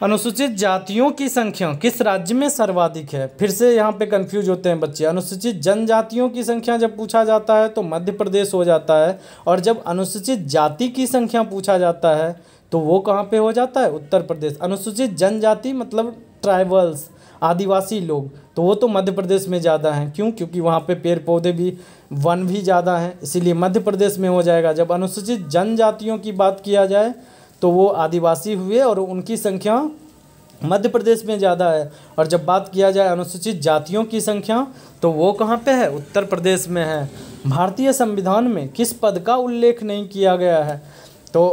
अनुसूचित जातियों की संख्या किस राज्य में सर्वाधिक है फिर से यहाँ पे कंफ्यूज होते हैं बच्चे अनुसूचित जनजातियों की संख्या जब पूछा जाता है तो मध्य प्रदेश हो जाता है और जब अनुसूचित जाति की संख्या पूछा जाता है तो वो कहाँ पे हो जाता है उत्तर प्रदेश अनुसूचित जनजाति मतलब ट्राइबल्स आदिवासी लोग तो वो तो मध्य प्रदेश में ज़्यादा हैं क्यों क्योंकि वहाँ पे पेड़ पौधे भी वन भी ज़्यादा हैं इसीलिए मध्य प्रदेश में हो जाएगा जब अनुसूचित जनजातियों की बात किया जाए तो वो आदिवासी हुए और उनकी संख्या मध्य प्रदेश में ज़्यादा है और जब बात किया जाए अनुसूचित जातियों की संख्या तो वो कहाँ पे है उत्तर प्रदेश में है भारतीय संविधान में किस पद का उल्लेख नहीं किया गया है तो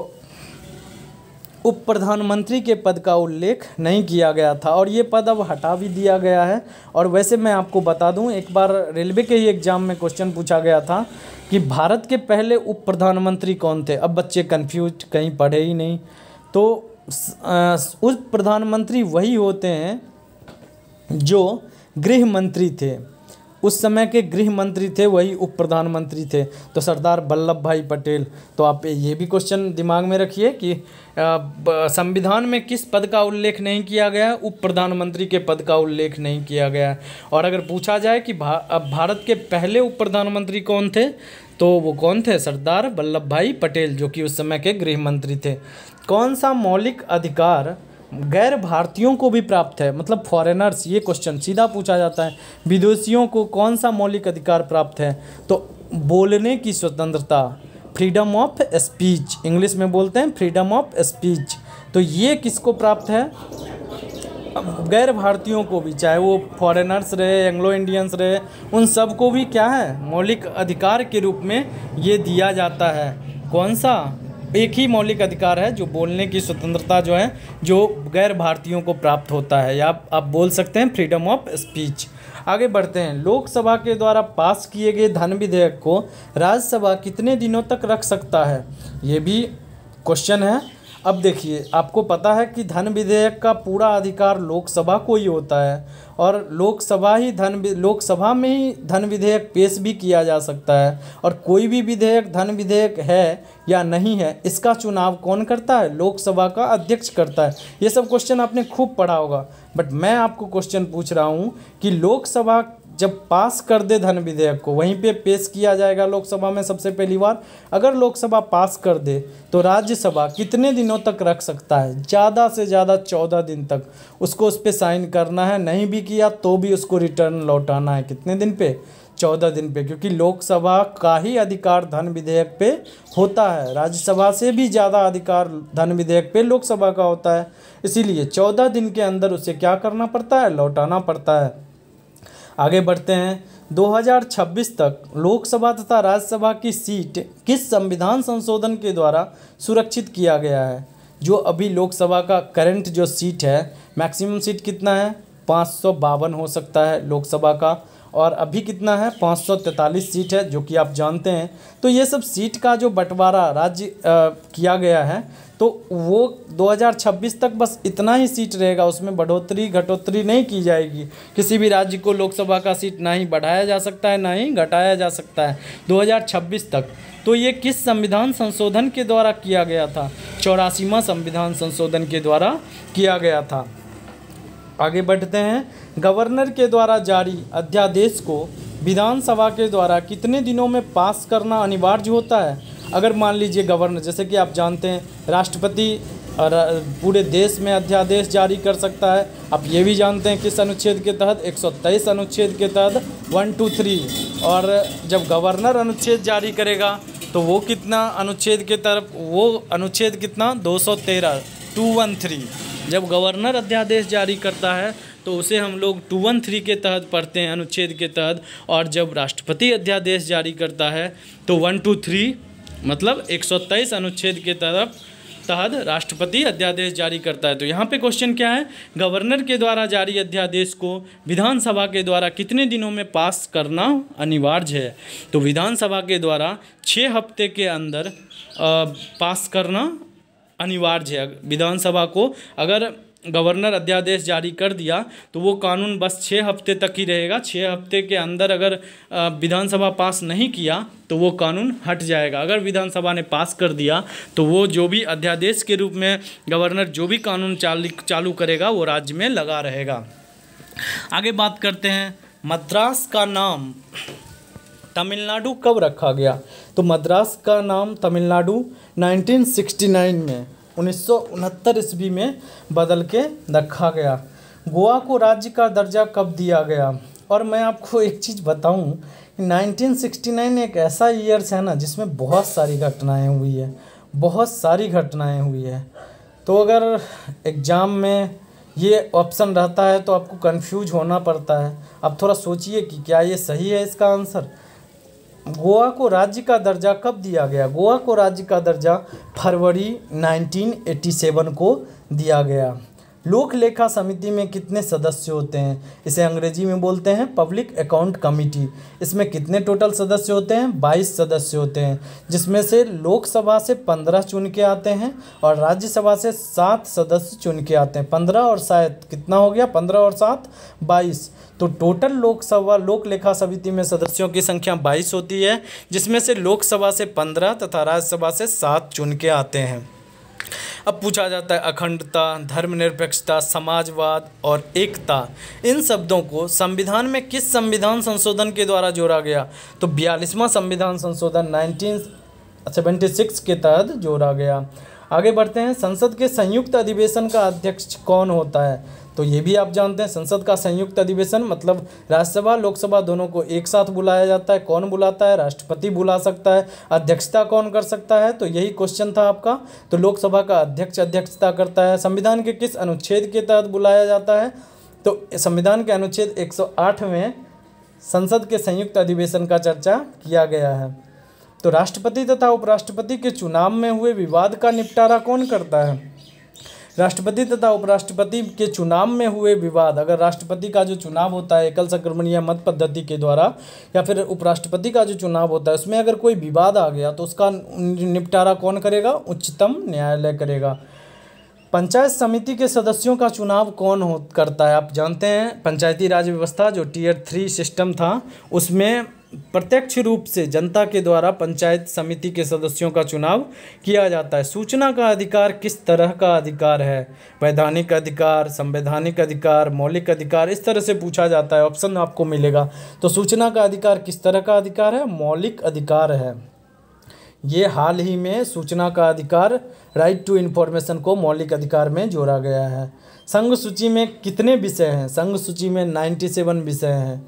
उप प्रधानमंत्री के पद का उल्लेख नहीं किया गया था और ये पद अब हटा भी दिया गया है और वैसे मैं आपको बता दूं एक बार रेलवे के ही एग्ज़ाम में क्वेश्चन पूछा गया था कि भारत के पहले उप प्रधानमंत्री कौन थे अब बच्चे कन्फ्यूज कहीं पढ़े ही नहीं तो उप प्रधानमंत्री वही होते हैं जो गृह मंत्री थे उस समय के गृह मंत्री थे वही उप प्रधानमंत्री थे तो सरदार वल्लभ भाई पटेल तो आप ये भी क्वेश्चन दिमाग में रखिए कि संविधान में किस पद का उल्लेख नहीं किया गया उप प्रधानमंत्री के पद का उल्लेख नहीं किया गया और अगर पूछा जाए कि भा, भारत के पहले उप प्रधानमंत्री कौन थे तो वो कौन थे सरदार वल्लभ भाई पटेल जो कि उस समय के गृह मंत्री थे कौन सा मौलिक अधिकार गैर भारतीयों को भी प्राप्त है मतलब फॉरेनर्स ये क्वेश्चन सीधा पूछा जाता है विदेशियों को कौन सा मौलिक अधिकार प्राप्त है तो बोलने की स्वतंत्रता फ्रीडम ऑफ स्पीच इंग्लिश में बोलते हैं फ्रीडम ऑफ स्पीच तो ये किसको प्राप्त है गैर भारतीयों को भी चाहे वो फॉरेनर्स रहे एंग्लो इंडियंस रहे उन सबको भी क्या है मौलिक अधिकार के रूप में ये दिया जाता है कौन सा एक ही मौलिक अधिकार है जो बोलने की स्वतंत्रता जो है जो गैर भारतीयों को प्राप्त होता है या आप, आप बोल सकते हैं फ्रीडम ऑफ स्पीच आगे बढ़ते हैं लोकसभा के द्वारा पास किए गए धन विधेयक को राज्यसभा कितने दिनों तक रख सकता है ये भी क्वेश्चन है अब देखिए आपको पता है कि धन विधेयक का पूरा अधिकार लोकसभा को ही होता है और लोकसभा ही धन लोकसभा में ही धन विधेयक पेश भी किया जा सकता है और कोई भी विधेयक धन विधेयक है या नहीं है इसका चुनाव कौन करता है लोकसभा का अध्यक्ष करता है ये सब क्वेश्चन आपने खूब पढ़ा होगा बट मैं आपको क्वेश्चन पूछ रहा हूँ कि लोकसभा जब पास कर दे धन विधेयक को वहीं पे पेश किया जाएगा लोकसभा में सबसे पहली बार अगर लोकसभा पास कर दे तो राज्यसभा कितने दिनों तक रख सकता है ज़्यादा से ज़्यादा चौदह दिन तक उसको उस पर साइन करना है नहीं भी किया तो भी उसको रिटर्न लौटाना है कितने दिन पे चौदह दिन पे क्योंकि लोकसभा का ही अधिकार धन विधेयक पे होता है राज्यसभा से भी ज़्यादा अधिकार धन विधेयक पे लोकसभा का होता है इसीलिए चौदह दिन के अंदर उसे क्या करना पड़ता है लौटाना पड़ता है आगे बढ़ते हैं 2026 तक लोकसभा तथा राज्यसभा की सीट किस संविधान संशोधन के द्वारा सुरक्षित किया गया है जो अभी लोकसभा का करंट जो सीट है मैक्सिमम सीट कितना है पाँच हो सकता है लोकसभा का और अभी कितना है पाँच सीट है जो कि आप जानते हैं तो ये सब सीट का जो बंटवारा राज्य किया गया है तो वो 2026 तक बस इतना ही सीट रहेगा उसमें बढ़ोतरी घटोतरी नहीं की जाएगी किसी भी राज्य को लोकसभा का सीट ना ही बढ़ाया जा सकता है ना ही घटाया जा सकता है 2026 तक तो ये किस संविधान संशोधन के द्वारा किया गया था चौरासीवा संविधान संशोधन के द्वारा किया गया था आगे बढ़ते हैं गवर्नर के द्वारा जारी अध्यादेश को विधानसभा के द्वारा कितने दिनों में पास करना अनिवार्य होता है अगर मान लीजिए गवर्नर जैसे कि आप जानते हैं राष्ट्रपति और पूरे देश में अध्यादेश जारी कर सकता है आप ये भी जानते हैं किस अनुच्छेद के तहत एक अनुच्छेद के तहत वन टू थ्री और जब गवर्नर अनुच्छेद जारी करेगा तो वो कितना अनुच्छेद के तरफ वो अनुच्छेद कितना 213 थ्री जब गवर्नर अध्यादेश जारी करता है तो उसे हम लोग टू वन थ्री के तहत पढ़ते हैं अनुच्छेद के तहत और जब राष्ट्रपति अध्यादेश जारी करता है तो वन टू थ्री मतलब एक अनुच्छेद के तरफ तहत राष्ट्रपति अध्यादेश जारी करता है तो यहाँ पे क्वेश्चन क्या है गवर्नर के द्वारा जारी अध्यादेश को विधानसभा के द्वारा कितने दिनों में पास करना अनिवार्य है तो विधानसभा के द्वारा छः हफ्ते के अंदर आ, पास करना अनिवार्य है विधानसभा को अगर गवर्नर अध्यादेश जारी कर दिया तो वो कानून बस छः हफ्ते तक ही रहेगा छः हफ्ते के अंदर अगर विधानसभा पास नहीं किया तो वो कानून हट जाएगा अगर विधानसभा ने पास कर दिया तो वो जो भी अध्यादेश के रूप में गवर्नर जो भी कानून चालू करेगा वो राज्य में लगा रहेगा आगे बात करते हैं मद्रास का नाम तमिलनाडु कब रखा गया तो मद्रास का नाम तमिलनाडु 1969 में उन्नीस ईस्वी में बदल के रखा गया गोवा को राज्य का दर्जा कब दिया गया और मैं आपको एक चीज़ बताऊं 1969 एक ऐसा ईयर्स है ना जिसमें बहुत सारी घटनाएं हुई है बहुत सारी घटनाएं हुई है तो अगर एग्ज़ाम में ये ऑप्शन रहता है तो आपको कंफ्यूज होना पड़ता है अब थोड़ा सोचिए कि क्या ये सही है इसका आंसर गोवा को राज्य का दर्जा कब दिया गया गोवा को राज्य का दर्जा फरवरी 1987 को दिया गया लोक लेखा समिति में कितने सदस्य होते हैं इसे अंग्रेजी में बोलते हैं पब्लिक अकाउंट कमिटी इसमें कितने टोटल सदस्य होते हैं बाईस सदस्य होते हैं जिसमें से लोकसभा से पंद्रह चुन के आते हैं और राज्यसभा से सात सदस्य चुन के आते हैं पंद्रह और सात कितना हो गया पंद्रह और सात बाईस तो टोटल लोकसभा लोक लेखा समिति में सदस्यों की संख्या बाईस होती है जिसमें से लोकसभा से पंद्रह तथा राज्यसभा से सात चुन के आते हैं अब पूछा जाता है अखंडता धर्मनिरपेक्षता समाजवाद और एकता इन शब्दों को संविधान में किस संविधान संशोधन के द्वारा जोड़ा गया तो बयालीसवां संविधान संशोधन नाइनटीन सेवेंटी सिक्स के तहत जोड़ा गया आगे बढ़ते हैं संसद के संयुक्त अधिवेशन का अध्यक्ष कौन होता है तो ये भी आप जानते हैं संसद का संयुक्त अधिवेशन मतलब राज्यसभा लोकसभा दोनों को एक साथ बुलाया जाता है कौन बुलाता है राष्ट्रपति बुला सकता है अध्यक्षता कौन कर सकता है तो यही क्वेश्चन था आपका तो लोकसभा का अध्यक्ष अध्यक्षता करता है संविधान के किस अनुच्छेद के तहत बुलाया जाता है तो संविधान के अनुच्छेद एक में संसद के संयुक्त अधिवेशन का चर्चा किया गया है तो राष्ट्रपति तथा उपराष्ट्रपति के चुनाव में हुए विवाद का निपटारा कौन करता है राष्ट्रपति तथा उपराष्ट्रपति के चुनाव में हुए विवाद अगर राष्ट्रपति का जो चुनाव होता है एकल संक्रमण या मत पद्धति के द्वारा या फिर उपराष्ट्रपति का जो चुनाव होता है उसमें अगर कोई विवाद आ गया तो उसका निपटारा कौन करेगा उच्चतम न्यायालय करेगा पंचायत समिति के सदस्यों का चुनाव कौन हो करता है आप जानते हैं पंचायती राज व्यवस्था जो टीयर थ्री सिस्टम था उसमें प्रत्यक्ष रूप से जनता के द्वारा पंचायत समिति के सदस्यों का चुनाव किया जाता है सूचना का अधिकार किस तरह का अधिकार है वैधानिक अधिकार संवैधानिक अधिकार मौलिक अधिकार इस तरह से पूछा जाता है ऑप्शन आपको मिलेगा तो सूचना का अधिकार किस तरह का अधिकार है मौलिक अधिकार है ये हाल ही में सूचना का अधिकार राइट टू इन्फॉर्मेशन को मौलिक अधिकार में जोड़ा गया है संघ सूची में कितने विषय हैं संघ सूची में सेवन विषय हैं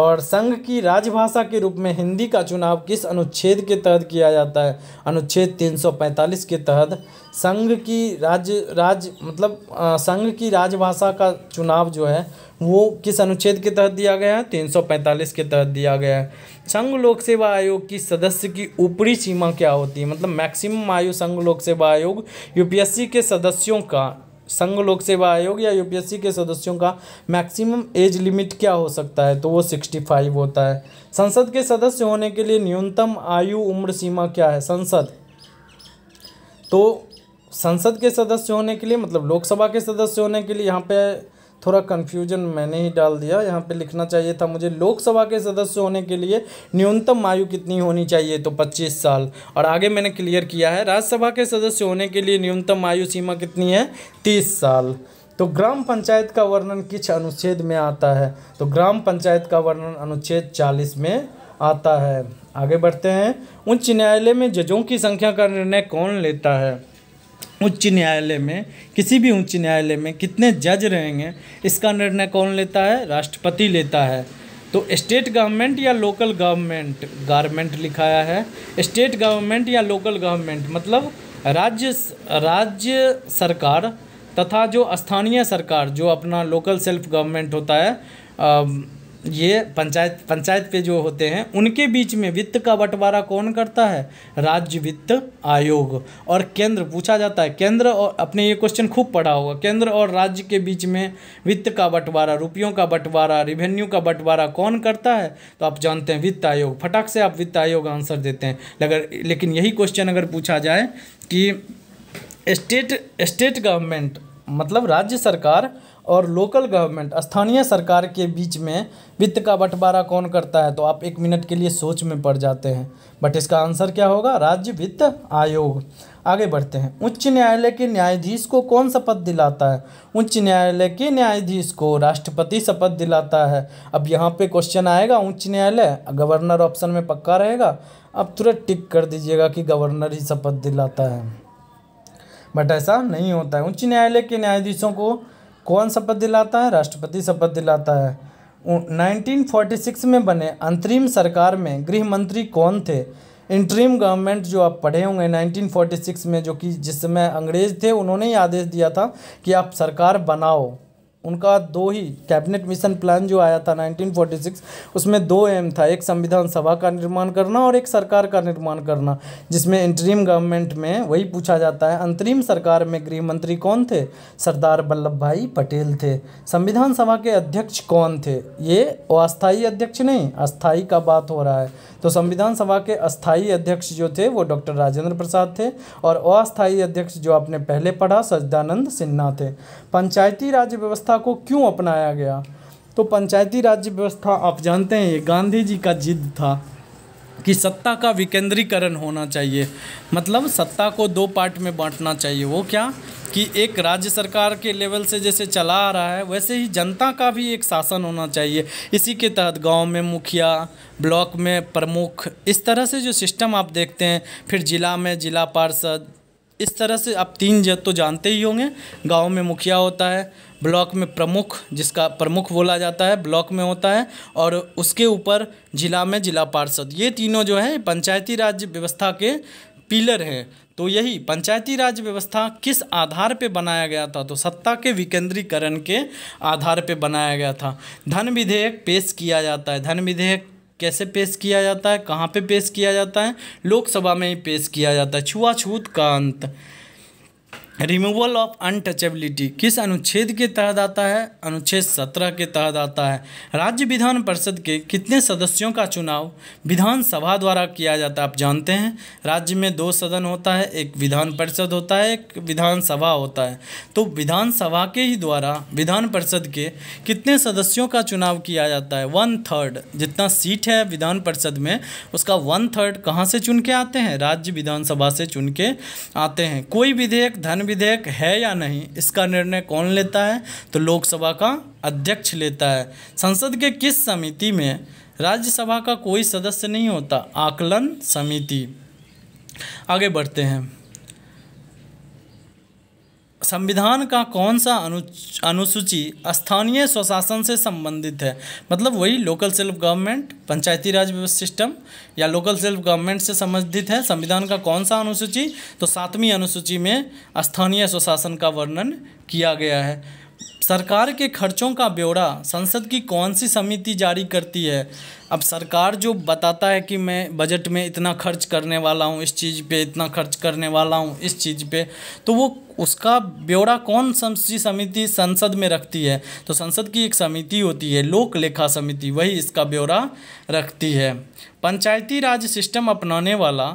और संघ की राजभाषा के रूप में हिंदी का चुनाव किस अनुच्छेद के तहत किया जाता है अनुच्छेद 345 के तहत संघ की राज राज मतलब संघ की राजभाषा का चुनाव जो है वो किस अनुच्छेद के तहत दिया गया है 345 के तहत दिया गया है संघ लोक सेवा आयोग की सदस्य की ऊपरी सीमा क्या होती है मतलब मैक्सिमम आयु संघ लोक सेवा आयोग यूपीएससी के सदस्यों का संघ लोक सेवा आयोग या यूपीएससी के सदस्यों का मैक्सिमम एज लिमिट क्या हो सकता है तो वो सिक्सटी फाइव होता है संसद के सदस्य होने के लिए न्यूनतम आयु उम्र सीमा क्या है संसद तो संसद के सदस्य होने के लिए मतलब लोकसभा के सदस्य होने के लिए यहाँ पे थोड़ा कन्फ्यूजन मैंने ही डाल दिया यहाँ पे लिखना चाहिए था मुझे लोकसभा के सदस्य होने के लिए न्यूनतम आयु कितनी होनी चाहिए तो 25 साल और आगे मैंने क्लियर किया है राज्यसभा के सदस्य होने के लिए न्यूनतम आयु सीमा कितनी है तीस साल तो ग्राम पंचायत का वर्णन किस अनुच्छेद में आता है तो ग्राम पंचायत का वर्णन अनुच्छेद चालीस में आता है आगे बढ़ते हैं उच्च न्यायालय में जजों की संख्या का निर्णय कौन लेता है उच्च न्यायालय में किसी भी उच्च न्यायालय में कितने जज रहेंगे इसका निर्णय कौन लेता है राष्ट्रपति लेता है तो स्टेट गवर्नमेंट या लोकल गवर्नमेंट गारमेंट लिखाया है स्टेट गवर्नमेंट या लोकल गवर्नमेंट मतलब राज्य राज्य सरकार तथा जो स्थानीय सरकार जो अपना लोकल सेल्फ गवर्नमेंट होता है ये पंचायत पंचायत पे जो होते हैं उनके बीच में वित्त का बंटवारा कौन करता है राज्य वित्त आयोग और केंद्र पूछा जाता है केंद्र और अपने ये क्वेश्चन खूब पढ़ा होगा केंद्र और राज्य के बीच में वित्त का बंटवारा रुपयों का बंटवारा रिवेन्यू का बंटवारा कौन करता है तो आप जानते हैं वित्त आयोग फटाक से आप वित्त आयोग आंसर देते हैं अगर लेकिन यही क्वेश्चन अगर पूछा जाए कि स्टेट स्टेट गवर्नमेंट मतलब राज्य सरकार और लोकल गवर्नमेंट स्थानीय सरकार के बीच में वित्त का बंटवारा कौन करता है तो आप एक मिनट के लिए सोच में पड़ जाते हैं बट इसका आंसर क्या होगा राज्य वित्त आयोग आगे बढ़ते हैं उच्च न्यायालय के न्यायाधीश को कौन शपथ दिलाता है उच्च न्यायालय के न्यायाधीश को राष्ट्रपति शपथ दिलाता है अब यहाँ पे क्वेश्चन आएगा उच्च न्यायालय गवर्नर ऑप्शन में पक्का रहेगा अब तुरंत टिक कर दीजिएगा कि गवर्नर ही शपथ दिलाता है बट ऐसा नहीं होता है उच्च न्यायालय के न्यायाधीशों को कौन शपथ दिलाता है राष्ट्रपति शपथ दिलाता है 1946 में बने अंतरिम सरकार में गृह मंत्री कौन थे इंट्रीम गवर्नमेंट जो आप पढ़े होंगे 1946 में जो कि जिस समय अंग्रेज़ थे उन्होंने ही आदेश दिया था कि आप सरकार बनाओ उनका दो ही कैबिनेट मिशन प्लान जो आया था 1946 उसमें दो एम था एक संविधान सभा का निर्माण करना और एक सरकार का निर्माण करना जिसमें इंटरिम गवर्नमेंट में वही पूछा जाता है अंतरिम सरकार में गृह मंत्री कौन थे सरदार वल्लभ भाई पटेल थे संविधान सभा के अध्यक्ष कौन थे ये अस्थायी अध्यक्ष नहीं अस्थायी का बात हो रहा है तो संविधान सभा के अस्थायी अध्यक्ष जो थे वो डॉक्टर राजेंद्र प्रसाद थे और अस्थायी अध्यक्ष जो आपने पहले पढ़ा सजदानंद सिन्हा थे पंचायती राज व्यवस्था व्यवस्था को क्यों अपनाया गया तो पंचायती राज्य व्यवस्था आप जानते हैं ये गांधी जी का जिद था कि सत्ता का विकेंद्रीकरण होना चाहिए मतलब सत्ता को दो पार्ट में बांटना चाहिए वो क्या कि एक राज्य सरकार के लेवल से जैसे चला आ रहा है वैसे ही जनता का भी एक शासन होना चाहिए इसी के तहत गांव में मुखिया ब्लॉक में प्रमुख इस तरह से जो सिस्टम आप देखते हैं फिर ज़िला में ज़िला पार्षद इस तरह से आप तीन जत तो जानते ही होंगे गांव में मुखिया होता है ब्लॉक में प्रमुख जिसका प्रमुख बोला जाता है ब्लॉक में होता है और उसके ऊपर जिला में जिला पार्षद ये तीनों जो है पंचायती राज व्यवस्था के पिलर हैं तो यही पंचायती राज व्यवस्था किस आधार पे बनाया गया था तो सत्ता के विकेंद्रीकरण के आधार पे बनाया गया था धन विधेयक पेश किया जाता है धन विधेयक कैसे पेश किया जाता है कहाँ पे पेश किया जाता है लोकसभा में ही पेश किया जाता है छुआछूत का अंत रिमूवल ऑफ अनटचेबिलिटी किस अनुच्छेद के तहत आता है अनुच्छेद सत्रह के तहत आता है राज्य विधान परिषद के कितने सदस्यों का चुनाव विधानसभा द्वारा किया जाता है आप जानते हैं राज्य में दो सदन होता है एक विधान परिषद होता है एक विधानसभा होता है तो विधानसभा के ही द्वारा विधान परिषद के कितने सदस्यों का चुनाव किया जाता है वन थर्ड जितना सीट है विधान परिषद में उसका वन थर्ड कहाँ से चुन के आते हैं राज्य विधानसभा से चुन के आते हैं कोई विधेयक धन विधेयक है या नहीं इसका निर्णय कौन लेता है तो लोकसभा का अध्यक्ष लेता है संसद के किस समिति में राज्यसभा का कोई सदस्य नहीं होता आकलन समिति आगे बढ़ते हैं संविधान का कौन सा अनु अनुसूची स्थानीय स्वशासन से संबंधित है मतलब वही local self government Panchayati Raj system या लोकल सेल्फ गवर्नमेंट से संबंधित है संविधान का कौन सा अनुसूची तो सातवीं अनुसूची में स्थानीय स्वशासन का वर्णन किया गया है सरकार के खर्चों का ब्यौरा संसद की कौन सी समिति जारी करती है अब सरकार जो बताता है कि मैं बजट में इतना खर्च करने वाला हूँ इस चीज़ पे इतना खर्च करने वाला हूँ इस चीज़ पे तो वो उसका ब्यौरा कौन जी समिति संसद में रखती है तो संसद की एक समिति होती है लोक लेखा समिति वही इसका ब्यौरा रखती है पंचायती राज सिस्टम अपनाने वाला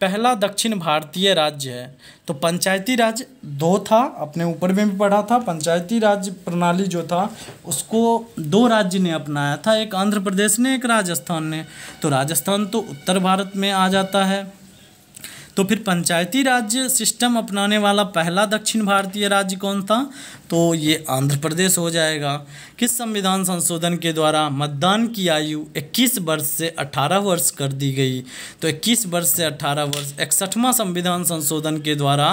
पहला दक्षिण भारतीय राज्य है तो पंचायती राज दो था अपने ऊपर में भी पढ़ा था पंचायती राज प्रणाली जो था उसको दो राज्य ने अपनाया था एक आंध्र प्रदेश ने एक राजस्थान ने तो राजस्थान तो उत्तर भारत में आ जाता है तो फिर पंचायती राज सिस्टम अपनाने वाला पहला दक्षिण भारतीय राज्य कौन था तो ये आंध्र प्रदेश हो जाएगा किस संविधान संशोधन के द्वारा मतदान की आयु 21 वर्ष से 18 वर्ष कर दी गई तो 21 वर्ष से 18 वर्ष इकसठवां संविधान संशोधन के द्वारा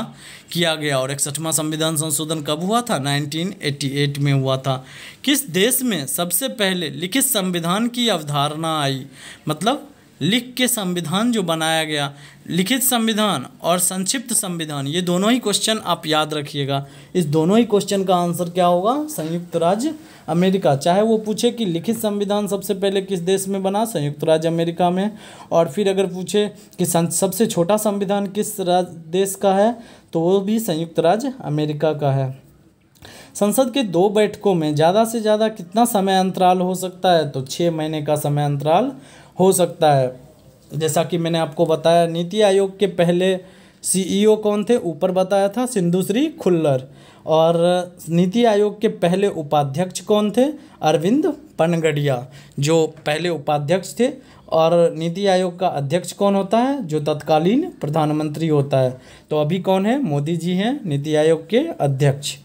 किया गया और इकसठवां संविधान संशोधन कब हुआ था 1988 में हुआ था किस देश में सबसे पहले लिखित संविधान की अवधारणा आई मतलब लिख के संविधान जो बनाया गया लिखित संविधान और संक्षिप्त संविधान ये दोनों ही क्वेश्चन आप याद रखिएगा इस दोनों ही क्वेश्चन का आंसर क्या होगा संयुक्त राज्य अमेरिका चाहे वो पूछे कि लिखित संविधान सबसे पहले किस देश में बना संयुक्त राज्य अमेरिका में और फिर अगर पूछे कि सबसे छोटा संविधान किस देश का है तो वो भी संयुक्त राज्य अमेरिका का है संसद के दो बैठकों में ज़्यादा से ज़्यादा कितना समय अंतराल हो सकता है तो छः महीने का समय अंतराल हो सकता है जैसा कि मैंने आपको बताया नीति आयोग के पहले सीईओ e कौन थे ऊपर बताया था सिंधुश्री खुल्लर और नीति आयोग के पहले उपाध्यक्ष कौन थे अरविंद पनगड़िया जो पहले उपाध्यक्ष थे और नीति आयोग का अध्यक्ष कौन होता है जो तत्कालीन प्रधानमंत्री होता है तो अभी कौन है मोदी जी हैं नीति आयोग के अध्यक्ष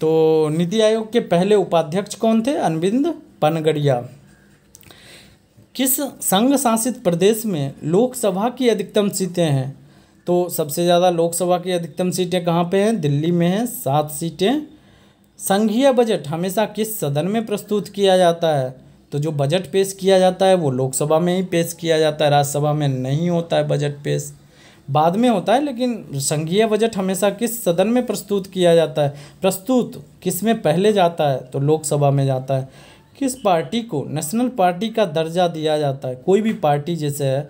तो नीति आयोग के पहले उपाध्यक्ष कौन थे अरविंद पनगड़िया किस संघ शासित प्रदेश में लोकसभा की अधिकतम सीटें हैं तो सबसे ज़्यादा लोकसभा की अधिकतम सीटें कहाँ पे हैं दिल्ली में हैं सात सीटें संघीय बजट हमेशा किस सदन में प्रस्तुत किया जाता है तो जो बजट पेश किया जाता है वो लोकसभा में ही पेश किया जाता है राज्यसभा में नहीं होता है बजट पेश बाद में होता है लेकिन संघीय बजट हमेशा किस सदन में प्रस्तुत किया जाता है प्रस्तुत किस में पहले जाता है तो लोकसभा में जाता है किस पार्टी को नेशनल पार्टी का दर्जा दिया जाता है कोई भी पार्टी जैसे है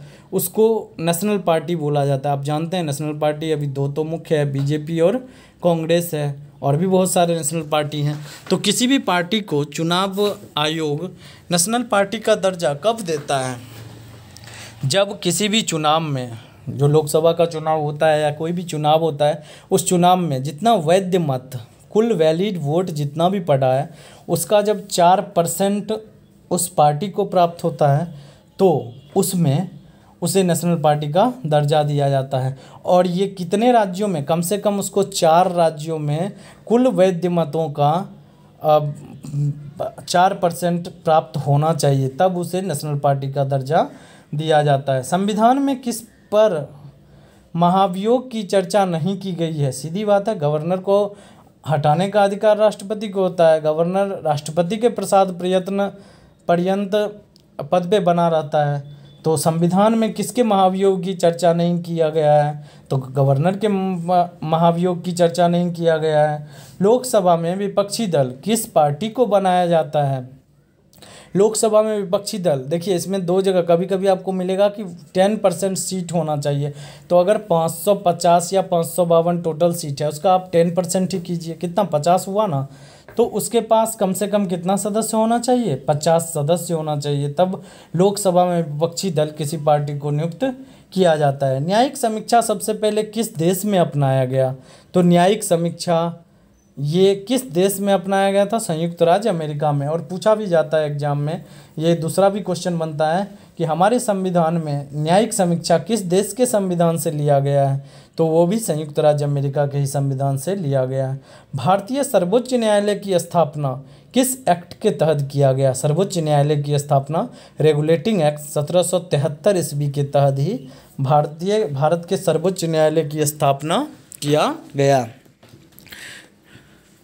उसको नेशनल पार्टी बोला जाता है आप जानते हैं नेशनल पार्टी अभी दो तो मुख्य है बीजेपी और कांग्रेस है और भी बहुत सारे नेशनल पार्टी हैं तो किसी भी पार्टी को चुनाव आयोग नेशनल पार्टी का दर्जा कब देता है जब किसी भी चुनाव में जो लोकसभा का चुनाव होता है या कोई भी चुनाव होता है उस चुनाव में जितना वैध मत कुल वैलिड वोट जितना भी पड़ा है उसका जब चार परसेंट उस पार्टी को प्राप्त होता है तो उसमें उसे नेशनल पार्टी का दर्जा दिया जाता है और ये कितने राज्यों में कम से कम उसको चार राज्यों में कुल वैद्य मतों का चार परसेंट प्राप्त होना चाहिए तब उसे नेशनल पार्टी का दर्जा दिया जाता है संविधान में किस पर महाभियोग की चर्चा नहीं की गई है सीधी बात है गवर्नर को हटाने का अधिकार राष्ट्रपति को होता है गवर्नर राष्ट्रपति के प्रसाद प्रयत्न पर्यंत पद पे बना रहता है तो संविधान में किसके महाभियोग की चर्चा नहीं किया गया है तो गवर्नर के महाभियोग की चर्चा नहीं किया गया है लोकसभा में विपक्षी दल किस पार्टी को बनाया जाता है लोकसभा में विपक्षी दल देखिए इसमें दो जगह कभी कभी आपको मिलेगा कि टेन परसेंट सीट होना चाहिए तो अगर पाँच सौ पचास या पाँच सौ बावन टोटल सीट है उसका आप टेन परसेंट ही कीजिए कितना पचास हुआ ना तो उसके पास कम से कम कितना सदस्य होना चाहिए पचास सदस्य होना चाहिए तब लोकसभा में विपक्षी दल किसी पार्टी को नियुक्त किया जाता है न्यायिक समीक्षा सबसे पहले किस देश में अपनाया गया तो न्यायिक समीक्षा ये किस देश में अपनाया गया था संयुक्त राज्य अमेरिका में और पूछा भी जाता है एग्जाम में ये दूसरा भी क्वेश्चन बनता है कि हमारे संविधान में न्यायिक समीक्षा किस देश के संविधान से लिया गया है तो वो भी संयुक्त राज्य अमेरिका के ही संविधान से लिया गया है भारतीय सर्वोच्च न्यायालय की स्थापना किस एक्ट के तहत किया गया सर्वोच्च न्यायालय की स्थापना रेगुलेटिंग एक्ट सत्रह सौ तिहत्तर ईस्वी के तहत ही भारतीय भारत के सर्वोच्च न्यायालय की स्थापना किया गया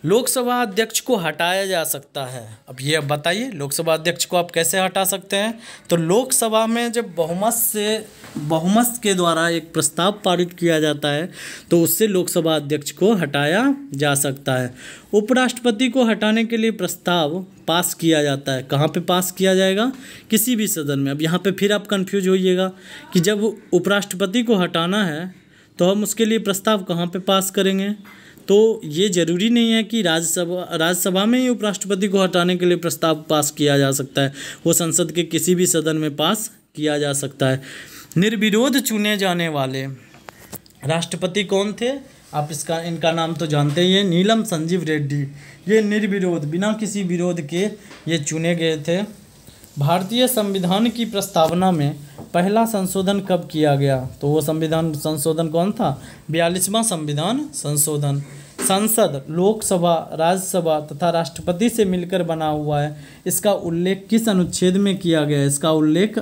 लोकसभा अध्यक्ष को हटाया जा सकता है अब ये अब बताइए लोकसभा अध्यक्ष को आप कैसे हटा सकते हैं तो लोकसभा में जब बहुमत से बहुमत के द्वारा एक प्रस्ताव पारित किया जाता है तो उससे लोकसभा अध्यक्ष को हटाया जा सकता है उपराष्ट्रपति को हटाने के लिए प्रस्ताव पास किया जाता है कहाँ पे पास किया जाएगा किसी भी सदन में अब यहाँ पे फिर आप कंफ्यूज होइएगा कि जब उपराष्ट्रपति को हटाना है तो हम उसके लिए प्रस्ताव कहाँ पे पास करेंगे तो ये जरूरी नहीं है कि राज्यसभा राज्यसभा में ही उपराष्ट्रपति को हटाने के लिए प्रस्ताव पास किया जा सकता है वो संसद के किसी भी सदन में पास किया जा सकता है निर्विरोध चुने जाने वाले राष्ट्रपति कौन थे आप इसका इनका नाम तो जानते ही हैं नीलम संजीव रेड्डी ये निर्विरोध बिना किसी विरोध के ये चुने गए थे भारतीय संविधान की प्रस्तावना में पहला संशोधन कब किया गया तो वो संविधान संशोधन कौन था बयालीसवां संविधान संशोधन संसद लोकसभा राज्यसभा तथा राष्ट्रपति से मिलकर बना हुआ है इसका उल्लेख किस अनुच्छेद में किया गया है इसका उल्लेख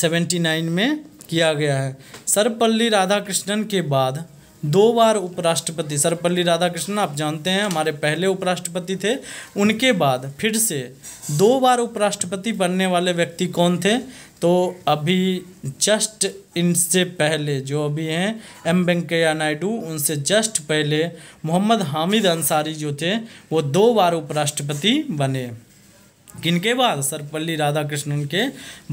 सेवेंटी नाइन में किया गया है सर्वपल्ली राधाकृष्णन के बाद दो बार उपराष्ट्रपति सर्वपल्ली राधाकृष्णन आप जानते हैं हमारे पहले उपराष्ट्रपति थे उनके बाद फिर से दो बार उपराष्ट्रपति बनने वाले व्यक्ति कौन थे तो अभी जस्ट इनसे पहले जो अभी हैं एम वेंकैया नायडू उनसे जस्ट पहले मोहम्मद हामिद अंसारी जो थे वो दो बार उपराष्ट्रपति बने किनके बाद सर्वपल्ली राधाकृष्णन के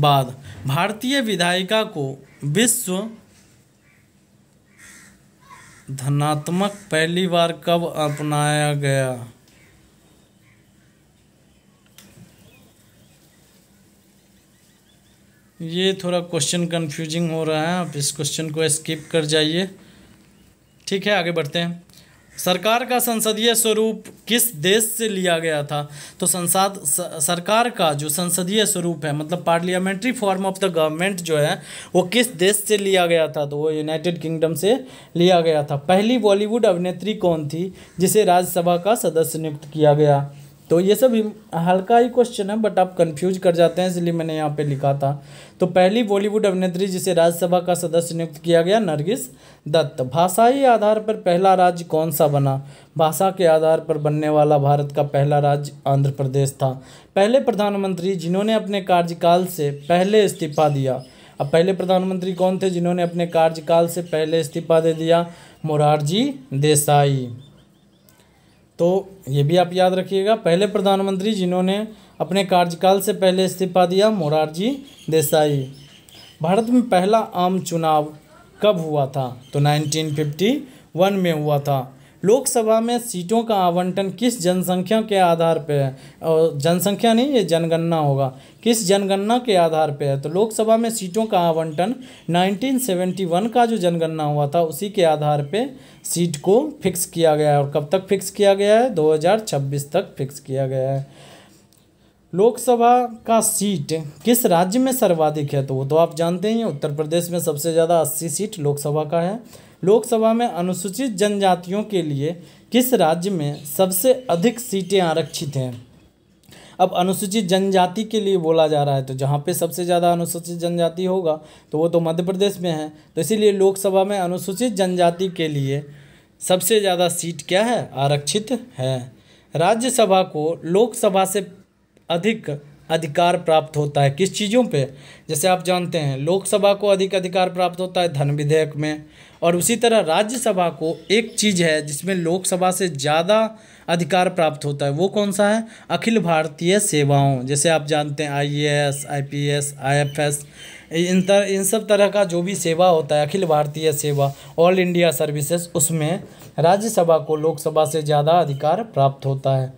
बाद भारतीय विधायिका को विश्व धनात्मक पहली बार कब अपनाया गया ये थोड़ा क्वेश्चन कंफ्यूजिंग हो रहा है आप इस क्वेश्चन को स्किप कर जाइए ठीक है आगे बढ़ते हैं सरकार का संसदीय स्वरूप किस देश से लिया गया था तो संसाद सरकार का जो संसदीय स्वरूप है मतलब parliamentary form of the government जो है वो किस देश से लिया गया था तो वो यूनाइटेड किंगडम से लिया गया था पहली बॉलीवुड अभिनेत्री कौन थी जिसे राज्यसभा का सदस्य नियुक्त किया गया तो ये सब हल्का ही क्वेश्चन है बट आप कंफ्यूज कर जाते हैं इसलिए मैंने यहाँ पे लिखा था तो पहली बॉलीवुड अभिनेत्री जिसे राज्यसभा का सदस्य नियुक्त किया गया नरगिस दत्त भाषाई आधार पर पहला राज्य कौन सा बना भाषा के आधार पर बनने वाला भारत का पहला राज्य आंध्र प्रदेश था पहले प्रधानमंत्री जिन्होंने अपने कार्यकाल से पहले इस्तीफा दिया अब पहले प्रधानमंत्री कौन थे जिन्होंने अपने कार्यकाल से पहले इस्तीफा दे दिया मोरारजी देसाई तो ये भी आप याद रखिएगा पहले प्रधानमंत्री जिन्होंने अपने कार्यकाल से पहले इस्तीफा दिया मोरारजी देसाई भारत में पहला आम चुनाव कब हुआ था तो 1951 में हुआ था लोकसभा में सीटों का आवंटन किस जनसंख्या के आधार पर है और जनसंख्या नहीं ये जनगणना होगा किस जनगणना के आधार पर है तो लोकसभा में सीटों का आवंटन 1971 का जो जनगणना हुआ था उसी के आधार पर सीट को फिक्स किया गया है और कब तक फिक्स किया गया है 2026 तक फिक्स किया गया है लोकसभा का सीट किस राज्य में सर्वाधिक है तो वो तो आप जानते ही हैं उत्तर प्रदेश में सबसे ज़्यादा अस्सी सीट लोकसभा का है लोकसभा में अनुसूचित जनजातियों के लिए किस राज्य में सबसे अधिक सीटें आरक्षित हैं अब अनुसूचित जनजाति के लिए बोला जा रहा है तो जहाँ पे सबसे ज़्यादा अनुसूचित जनजाति होगा तो वो तो मध्य प्रदेश में है तो इसीलिए लोकसभा में अनुसूचित जनजाति के लिए सबसे ज़्यादा सीट क्या है आरक्षित है राज्यसभा को लोकसभा से अधिक अधिकार प्राप्त होता है किस चीज़ों पे जैसे आप जानते हैं लोकसभा को अधिक अधिकार प्राप्त होता है धन विधेयक में और उसी तरह राज्यसभा को एक चीज़ है जिसमें लोकसभा से ज़्यादा अधिकार प्राप्त होता है वो कौन सा है अखिल भारतीय सेवाओं जैसे आप जानते हैं आईएएस आईपीएस आईएफएस इन तर इन सब तरह का जो भी सेवा होता है अखिल भारतीय सेवा ऑल इंडिया सर्विसेज उसमें राज्यसभा को लोकसभा से ज़्यादा अधिकार प्राप्त होता है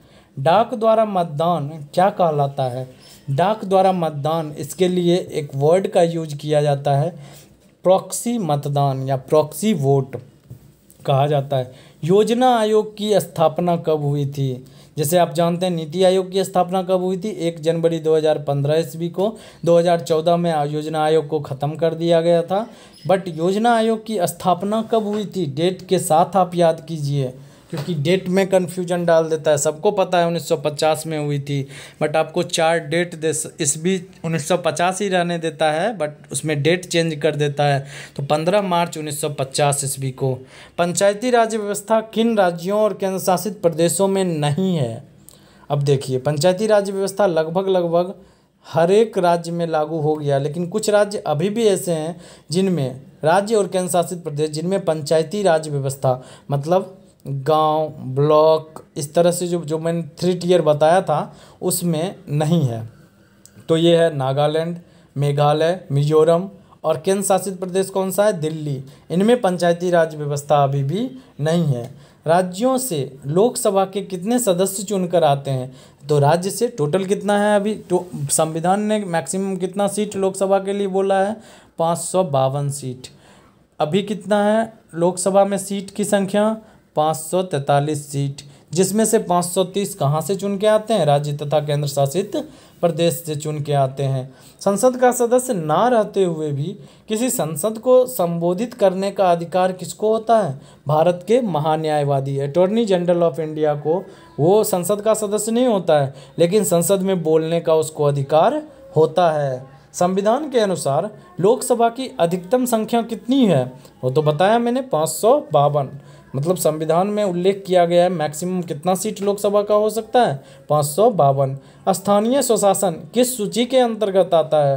डाक द्वारा मतदान क्या कहलाता है डाक द्वारा मतदान इसके लिए एक वर्ड का यूज किया जाता है प्रॉक्सी मतदान या प्रॉक्सी वोट कहा जाता है योजना आयोग की स्थापना कब हुई थी जैसे आप जानते हैं नीति आयोग की स्थापना कब हुई थी एक जनवरी 2015 ईस्वी को 2014 में योजना आयोग को ख़त्म कर दिया गया था बट योजना आयोग की स्थापना कब हुई थी डेट के साथ आप याद कीजिए क्योंकि डेट में कन्फ्यूजन डाल देता है सबको पता है 1950 में हुई थी बट आपको चार डेट दे इस बीच 1950 ही रहने देता है बट उसमें डेट चेंज कर देता है तो 15 मार्च 1950 ईस्वी को पंचायती राज व्यवस्था किन राज्यों और केंद्र शासित प्रदेशों में नहीं है अब देखिए पंचायती राज व्यवस्था लगभग लगभग हर एक राज्य में लागू हो गया लेकिन कुछ राज्य अभी भी ऐसे हैं जिनमें राज्य और केंद्र शासित प्रदेश जिनमें पंचायती राज व्यवस्था मतलब गांव ब्लॉक इस तरह से जो जो मैंने थ्री टीयर बताया था उसमें नहीं है तो ये है नागालैंड मेघालय मिजोरम और केंद्र शासित प्रदेश कौन सा है दिल्ली इनमें पंचायती राज व्यवस्था अभी भी नहीं है राज्यों से लोकसभा के कितने सदस्य चुनकर आते हैं तो राज्य से टोटल कितना है अभी तो संविधान ने मैक्सिमम कितना सीट लोकसभा के लिए बोला है पाँच सौ बावन सीट अभी कितना है लोकसभा में सीट की संख्या 543 सीट जिसमें से 530 कहाँ से चुन के आते हैं राज्य तथा केंद्र शासित प्रदेश से चुन के आते हैं संसद का सदस्य ना रहते हुए भी किसी संसद को संबोधित करने का अधिकार किसको होता है भारत के महान्यायवादी अटोर्नी जनरल ऑफ इंडिया को वो संसद का सदस्य नहीं होता है लेकिन संसद में बोलने का उसको अधिकार होता है संविधान के अनुसार लोकसभा की अधिकतम संख्या कितनी है वो तो बताया मैंने पाँच सौ बावन मतलब संविधान में उल्लेख किया गया है मैक्सिमम कितना सीट लोकसभा का हो सकता है पाँच सौ बावन स्थानीय स्वशासन किस सूची के अंतर्गत आता है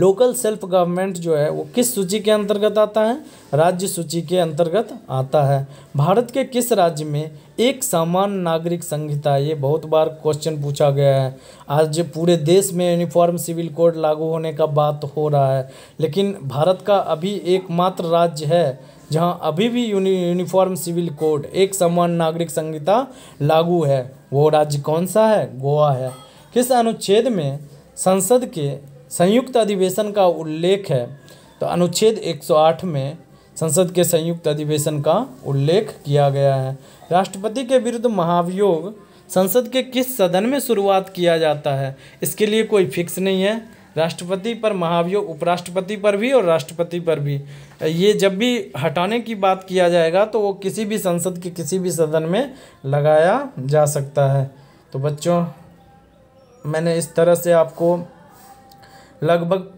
लोकल सेल्फ गवर्नमेंट जो है वो किस सूची के अंतर्गत आता है राज्य सूची के अंतर्गत आता है भारत के किस राज्य में एक सामान्य नागरिक संहिता ये बहुत बार क्वेश्चन पूछा गया है आज पूरे देश में यूनिफॉर्म सिविल कोड लागू होने का बात हो रहा है लेकिन भारत का अभी एकमात्र राज्य है जहां अभी भी यूनि, यूनिफॉर्म सिविल कोड एक समान नागरिक संहिता लागू है वो राज्य कौन सा है गोवा है किस अनुच्छेद में संसद के संयुक्त अधिवेशन का उल्लेख है तो अनुच्छेद 108 में संसद के संयुक्त अधिवेशन का उल्लेख किया गया है राष्ट्रपति के विरुद्ध महाभियोग संसद के किस सदन में शुरुआत किया जाता है इसके लिए कोई फिक्स नहीं है राष्ट्रपति पर महाभियोग उपराष्ट्रपति पर भी और राष्ट्रपति पर भी ये जब भी हटाने की बात किया जाएगा तो वो किसी भी संसद के किसी भी सदन में लगाया जा सकता है तो बच्चों मैंने इस तरह से आपको लगभग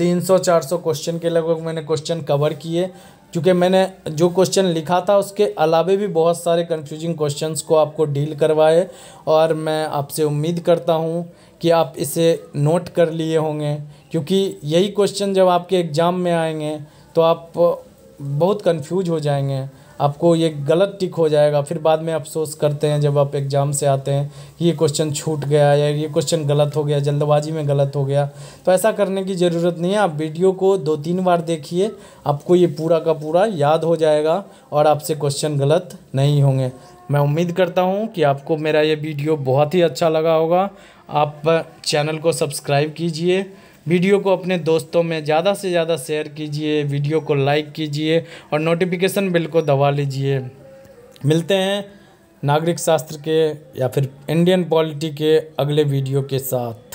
300-400 क्वेश्चन के लगभग मैंने क्वेश्चन कवर किए क्योंकि मैंने जो क्वेश्चन लिखा था उसके अलावे भी बहुत सारे कंफ्यूजिंग क्वेश्चंस को आपको डील करवाए और मैं आपसे उम्मीद करता हूँ कि आप इसे नोट कर लिए होंगे क्योंकि यही क्वेश्चन जब आपके एग्ज़ाम में आएंगे तो आप बहुत कंफ्यूज हो जाएंगे आपको ये गलत टिक हो जाएगा फिर बाद में अफसोस करते हैं जब आप एग्ज़ाम से आते हैं कि ये क्वेश्चन छूट गया या ये क्वेश्चन गलत हो गया जल्दबाजी में गलत हो गया तो ऐसा करने की ज़रूरत नहीं है आप वीडियो को दो तीन बार देखिए आपको ये पूरा का पूरा याद हो जाएगा और आपसे क्वेश्चन गलत नहीं होंगे मैं उम्मीद करता हूँ कि आपको मेरा ये वीडियो बहुत ही अच्छा लगा होगा आप चैनल को सब्सक्राइब कीजिए वीडियो को अपने दोस्तों में ज़्यादा से ज़्यादा शेयर कीजिए वीडियो को लाइक कीजिए और नोटिफिकेशन बिल को दबा लीजिए मिलते हैं नागरिक शास्त्र के या फिर इंडियन पॉलिटी के अगले वीडियो के साथ